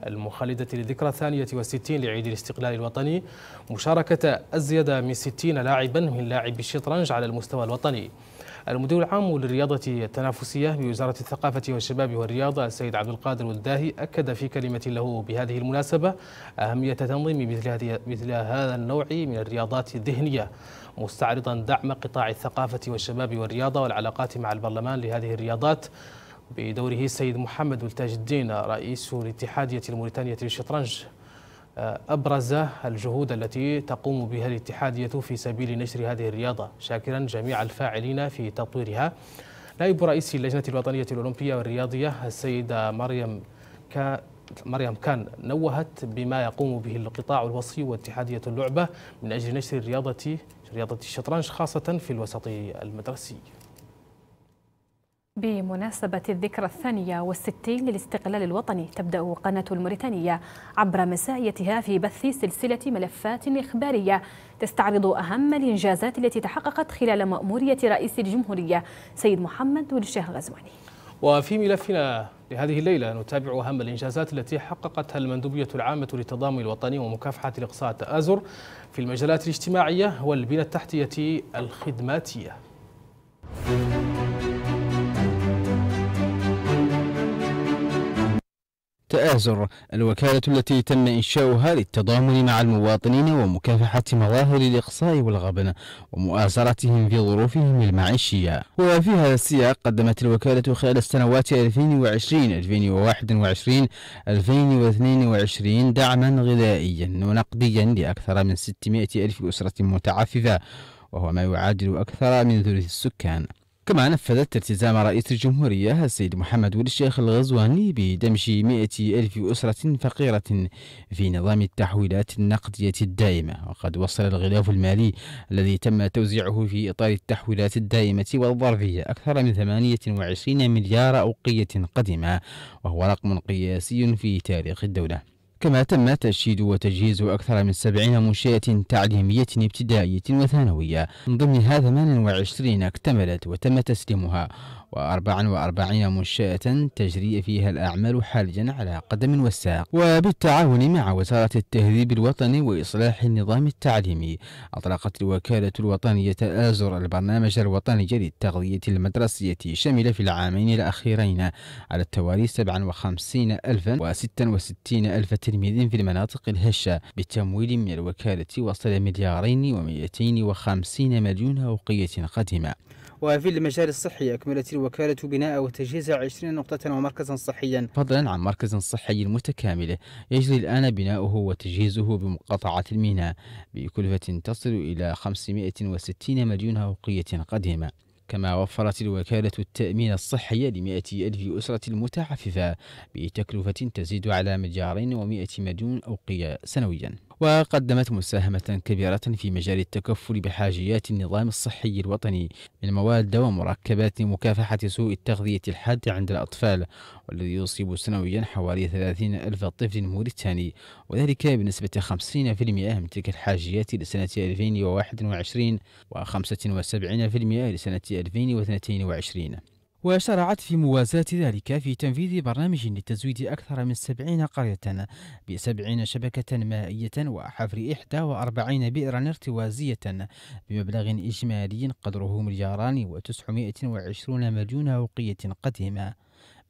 المخلدة للذكرى الثانية والستين لعيد الاستقلال الوطني مشاركة أزيد من ستين لاعبا من لاعبي الشطرنج على المستوى الوطني المدير العام للرياضة التنافسية بوزارة الثقافة والشباب والرياضة السيد عبد القادر والداهي أكد في كلمة له بهذه المناسبة أهمية تنظيم مثل, مثل هذا النوع من الرياضات الذهنية مستعرضا دعم قطاع الثقافة والشباب والرياضة والعلاقات مع البرلمان لهذه الرياضات بدوره السيد محمد التاج الدين رئيس الاتحادية الموريتانية للشطرنج أبرز الجهود التي تقوم بها الاتحادية في سبيل نشر هذه الرياضة شاكرا جميع الفاعلين في تطويرها نائب رئيس اللجنة الوطنية الأولمبية والرياضية السيدة مريم كا مريم كان نوهت بما يقوم به القطاع الوصي واتحادية اللعبة من أجل نشر الرياضة رياضة الشطرنج خاصة في الوسط المدرسي بمناسبة الذكرى الثانية والستين للاستقلال الوطني تبدأ قناة الموريتانية عبر مسائيتها في بث سلسلة ملفات إخبارية تستعرض أهم الإنجازات التي تحققت خلال مأمورية رئيس الجمهورية سيد محمد والشيخ غزواني وفي ملفنا لهذه الليلة نتابع أهم الإنجازات التي حققتها المندوبية العامة للتضامن الوطني ومكافحة الإقصاء التآزر في المجالات الاجتماعية والبنى التحتية الخدماتية. تآزر الوكالة التي تم إنشاؤها للتضامن مع المواطنين ومكافحة مظاهر الإقصاء والغبن ومؤازرتهم في ظروفهم المعيشية وفي هذا السياق قدمت الوكالة خلال السنوات 2020 2021 2022 دعما غذائيا ونقديا لأكثر من 600 ألف أسرة متعففة وهو ما يعادل أكثر من ثلث السكان كما نفذت التزام رئيس الجمهورية السيد محمد ولي الشيخ الغزواني بدمج 100 ألف أسرة فقيرة في نظام التحويلات النقدية الدائمة وقد وصل الغلاف المالي الذي تم توزيعه في إطار التحويلات الدائمة والظرفية أكثر من 28 مليار أوقية قديمة وهو رقم قياسي في تاريخ الدولة كما تم تشييد وتجهيز أكثر من 70 منشأة تعليمية ابتدائية وثانوية من ضمنها 28 اكتملت وتم تسليمها و44 منشأة تجري فيها الأعمال حاليا على قدم وساق وبالتعاون مع وزارة التهذيب الوطني وإصلاح النظام التعليمي أطلقت الوكالة الوطنية آزر البرنامج الوطني للتغذية المدرسية شمل في العامين الأخيرين على التوالي 57 ألفا و 66 ألف تلميذ في المناطق الهشة بتمويل من الوكالة وصل مليارين و 250 مليون أوقية قديمة وفي المجال الصحي أكملت الوكالة بناء وتجهيز 20 نقطة ومركزا صحيا فضلا عن مركز صحي متكامل يجري الآن بناؤه وتجهيزه بمقاطعة الميناء بكلفة تصل إلى 560 مليون أوقية قديمة كما وفرت الوكالة التأمين الصحي لمائة ألف أسرة متعففة بتكلفة تزيد على مليارين ومائة مليون أوقية سنوياً وقدمت مساهمة كبيرة في مجال التكفل بحاجيات النظام الصحي الوطني من مواد ومركبات لمكافحة سوء التغذية الحاد عند الأطفال والذي يصيب سنويا حوالي 30 ألف طفل موريتاني وذلك بنسبة 50% من تلك الحاجيات لسنة 2021 و 75% لسنة 2022 وشرعت في موازاة ذلك في تنفيذ برنامج لتزويد أكثر من 70 قرية بسبعين شبكة مائية وحفر إحدى وأربعين بئرا ارتوازية بمبلغ إجمالي قدره ملياران وتسعمائة وعشرون مليون أوقية قديمة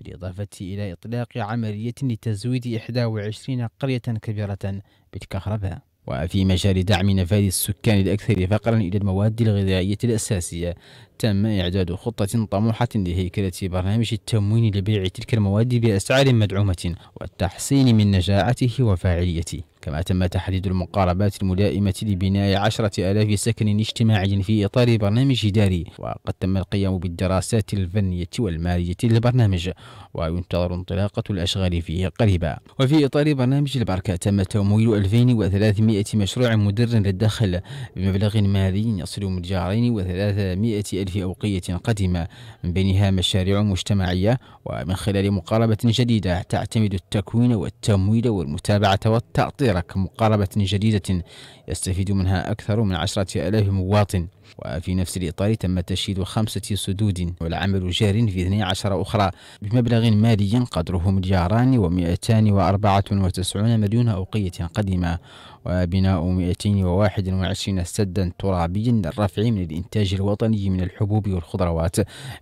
بالإضافة إلى إطلاق عملية لتزويد 21 قرية كبيرة بالكهرباء وفي مجال دعم نفاذ السكان الأكثر فقرا إلى المواد الغذائية الأساسية تم إعداد خطة طموحة لهيكلة برنامج التموين لبيع تلك المواد بأسعار مدعومة والتحسين من نجاعته وفاعليته كما تم تحديد المقاربات الملائمة لبناء عشرة ألاف سكن اجتماعي في إطار برنامج داري وقد تم القيام بالدراسات الفنية والمالية للبرنامج وينتظر انطلاقة الأشغال فيه قريبا وفي إطار برنامج البركة تم تمويل 2300 مشروع مدر للدخل بمبلغ مالي يصل مليارين و300 ألف في أوقية قديمة من بينها مشاريع مجتمعية ومن خلال مقاربة جديدة تعتمد التكوين والتمويل والمتابعة والتأطير كمقاربة جديدة يستفيد منها أكثر من عشرة ألاف مواطن وفي نفس الإطار تم تشييد خمسة سدود والعمل جار في 12 أخرى بمبلغ مالي قدره ملياران و294 مليون أوقية قديمة وبناء 221 سدا ترابيا للرفع من الإنتاج الوطني من الحبوب والخضروات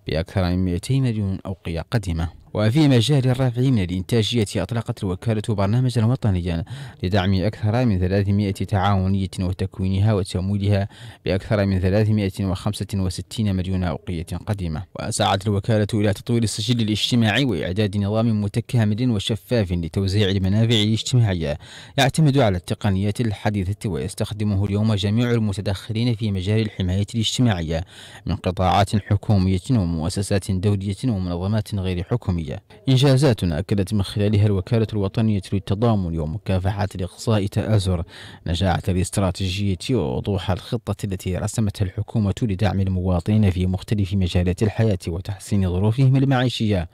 بأكثر من 200 مليون أوقية قديمه وفي مجال الرفع من الإنتاجية أطلقت الوكالة برنامجا وطنيا لدعم أكثر من 300 تعاونية وتكوينها وتمويلها بأكثر من 365 مليون أوقية قديمة وأسعت الوكالة إلى تطوير السجل الاجتماعي وإعداد نظام متكامل وشفاف لتوزيع المنافع الاجتماعية يعتمد على التقنيات الحديثة ويستخدمه اليوم جميع المتدخلين في مجال الحماية الاجتماعية من قطاعات حكومية ومؤسسات دولية ومنظمات غير حكومية الدولية إنجازات أكدت من خلالها الوكالة الوطنية للتضامن ومكافحة الإقصاء تآزر نجاعة الاستراتيجية ووضوح الخطة التي رسمتها الحكومة لدعم المواطنين في مختلف مجالات الحياة وتحسين ظروفهم المعيشية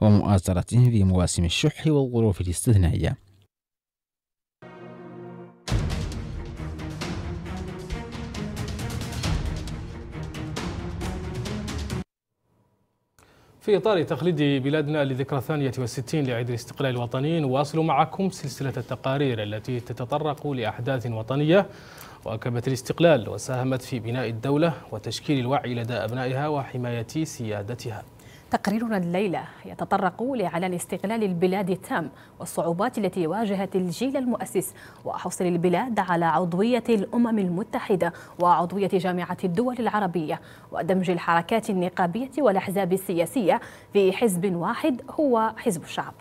ومؤازرتهم في مواسم الشح والظروف الاستثنائية في إطار تقليد بلادنا لذكرى 68 لعيد الاستقلال الوطني نواصل معكم سلسلة التقارير التي تتطرق لأحداث وطنية واكبت الاستقلال وساهمت في بناء الدولة وتشكيل الوعي لدى أبنائها وحماية سيادتها تقريرنا الليلة يتطرق لإعلان استقلال البلاد التام والصعوبات التي واجهت الجيل المؤسس وحصل البلاد على عضوية الأمم المتحدة وعضوية جامعة الدول العربية ودمج الحركات النقابية والأحزاب السياسية في حزب واحد هو حزب الشعب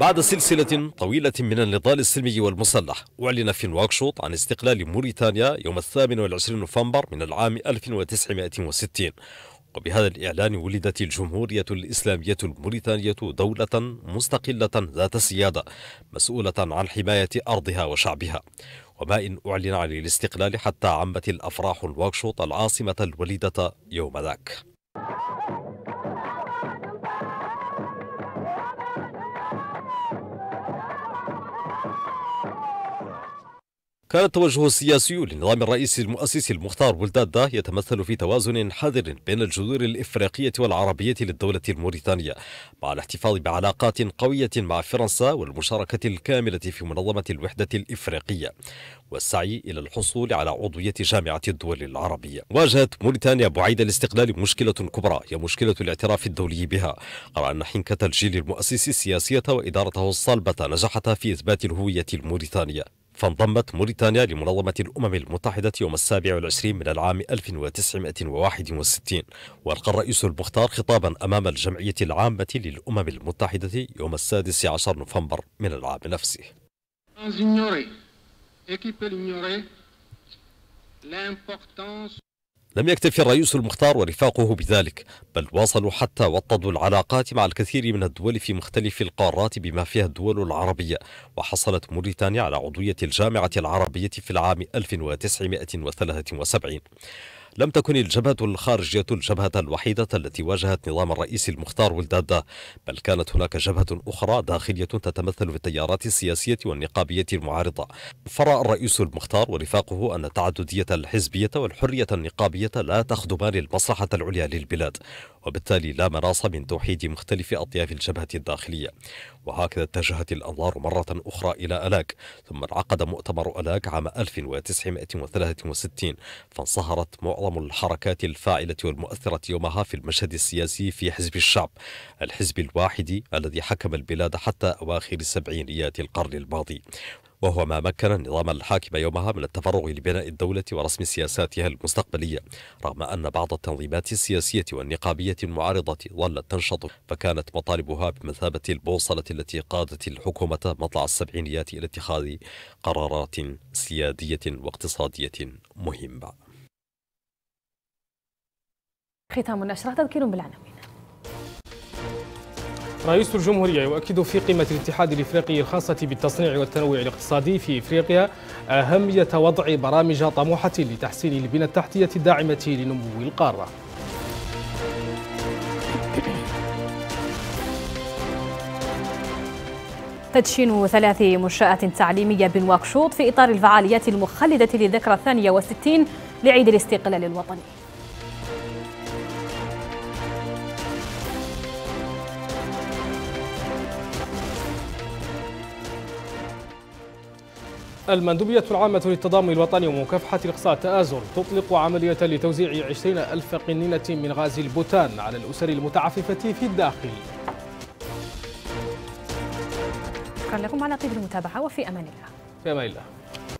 بعد سلسلة طويلة من النضال السلمي والمسلح أعلن في نواكشوط عن استقلال موريتانيا يوم الثامن والعشرين نوفمبر من العام 1960 وبهذا الإعلان ولدت الجمهورية الإسلامية الموريتانية دولة مستقلة ذات سيادة مسؤولة عن حماية أرضها وشعبها وما إن أعلن عن الاستقلال حتى عمت الأفراح نواكشوط العاصمة الوليدة يوم ذاك كان التوجه السياسي للنظام الرئيسي المؤسسي المختار بلدادة يتمثل في توازن حذر بين الجذور الإفريقية والعربية للدولة الموريتانية مع الاحتفاظ بعلاقات قوية مع فرنسا والمشاركة الكاملة في منظمة الوحدة الإفريقية والسعي إلى الحصول على عضوية جامعة الدول العربية واجهت موريتانيا بعيد الاستقلال مشكلة كبرى هي مشكلة الاعتراف الدولي بها على أن حنكة الجيل المؤسسي السياسية وإدارته الصلبة نجحت في إثبات الهوية الموريتانية فانضمت موريتانيا لمنظمة الأمم المتحدة يوم السابع والعشرين من العام 1961 وألقى الرئيس المختار خطابا أمام الجمعية العامة للأمم المتحدة يوم السادس عشر نوفمبر من العام نفسه لم يكتفي الرئيس المختار ورفاقه بذلك بل واصلوا حتى وطدوا العلاقات مع الكثير من الدول في مختلف القارات بما فيها الدول العربية وحصلت موريتانيا على عضوية الجامعة العربية في العام 1973 لم تكن الجبهة الخارجية الجبهة الوحيدة التي واجهت نظام الرئيس المختار ولدادة بل كانت هناك جبهة أخرى داخلية تتمثل في التيارات السياسية والنقابية المعارضة فرأى الرئيس المختار ورفاقه أن التعددية الحزبية والحرية النقابية لا تخدمان المصلحة العليا للبلاد وبالتالي لا مناص من توحيد مختلف أطياف الجبهة الداخلية وهكذا اتجهت الأنظار مرة أخرى إلى ألاك ثم انعقد مؤتمر ألاك عام 1963 فانصهرت معظم الحركات الفاعلة والمؤثرة يومها في المشهد السياسي في حزب الشعب الحزب الواحد الذي حكم البلاد حتى أواخر سبعينيات القرن الماضي وهو ما مكن النظام الحاكم يومها من التفرغ لبناء الدولة ورسم سياساتها المستقبلية رغم أن بعض التنظيمات السياسية والنقابية المعارضة ظلت تنشط فكانت مطالبها بمثابة البوصلة التي قادت الحكومة مطلع السبعينيات إلى اتخاذ قرارات سيادية واقتصادية مهمة ختام النشرة تذكير بالعناوين رئيس الجمهورية يؤكد في قمة الاتحاد الإفريقي الخاصة بالتصنيع والتنوع الاقتصادي في إفريقيا أهمية وضع برامج طموحة لتحسين البنى التحتية الداعمة لنمو القارة تدشين ثلاث منشآت تعليمية بنواكشوط في إطار الفعاليات المخلدة للذكرى الثانية والستين لعيد الاستقلال الوطني المندوبية العامة للتضامن الوطني ومكافحة الإقصاء تآزر تطلق عملية لتوزيع 20 ألف قنينة من غاز البوتان على الأسر المتعففة في الداخل شكرا لكم على طيب المتابعة وفي أمان الله في أمان الله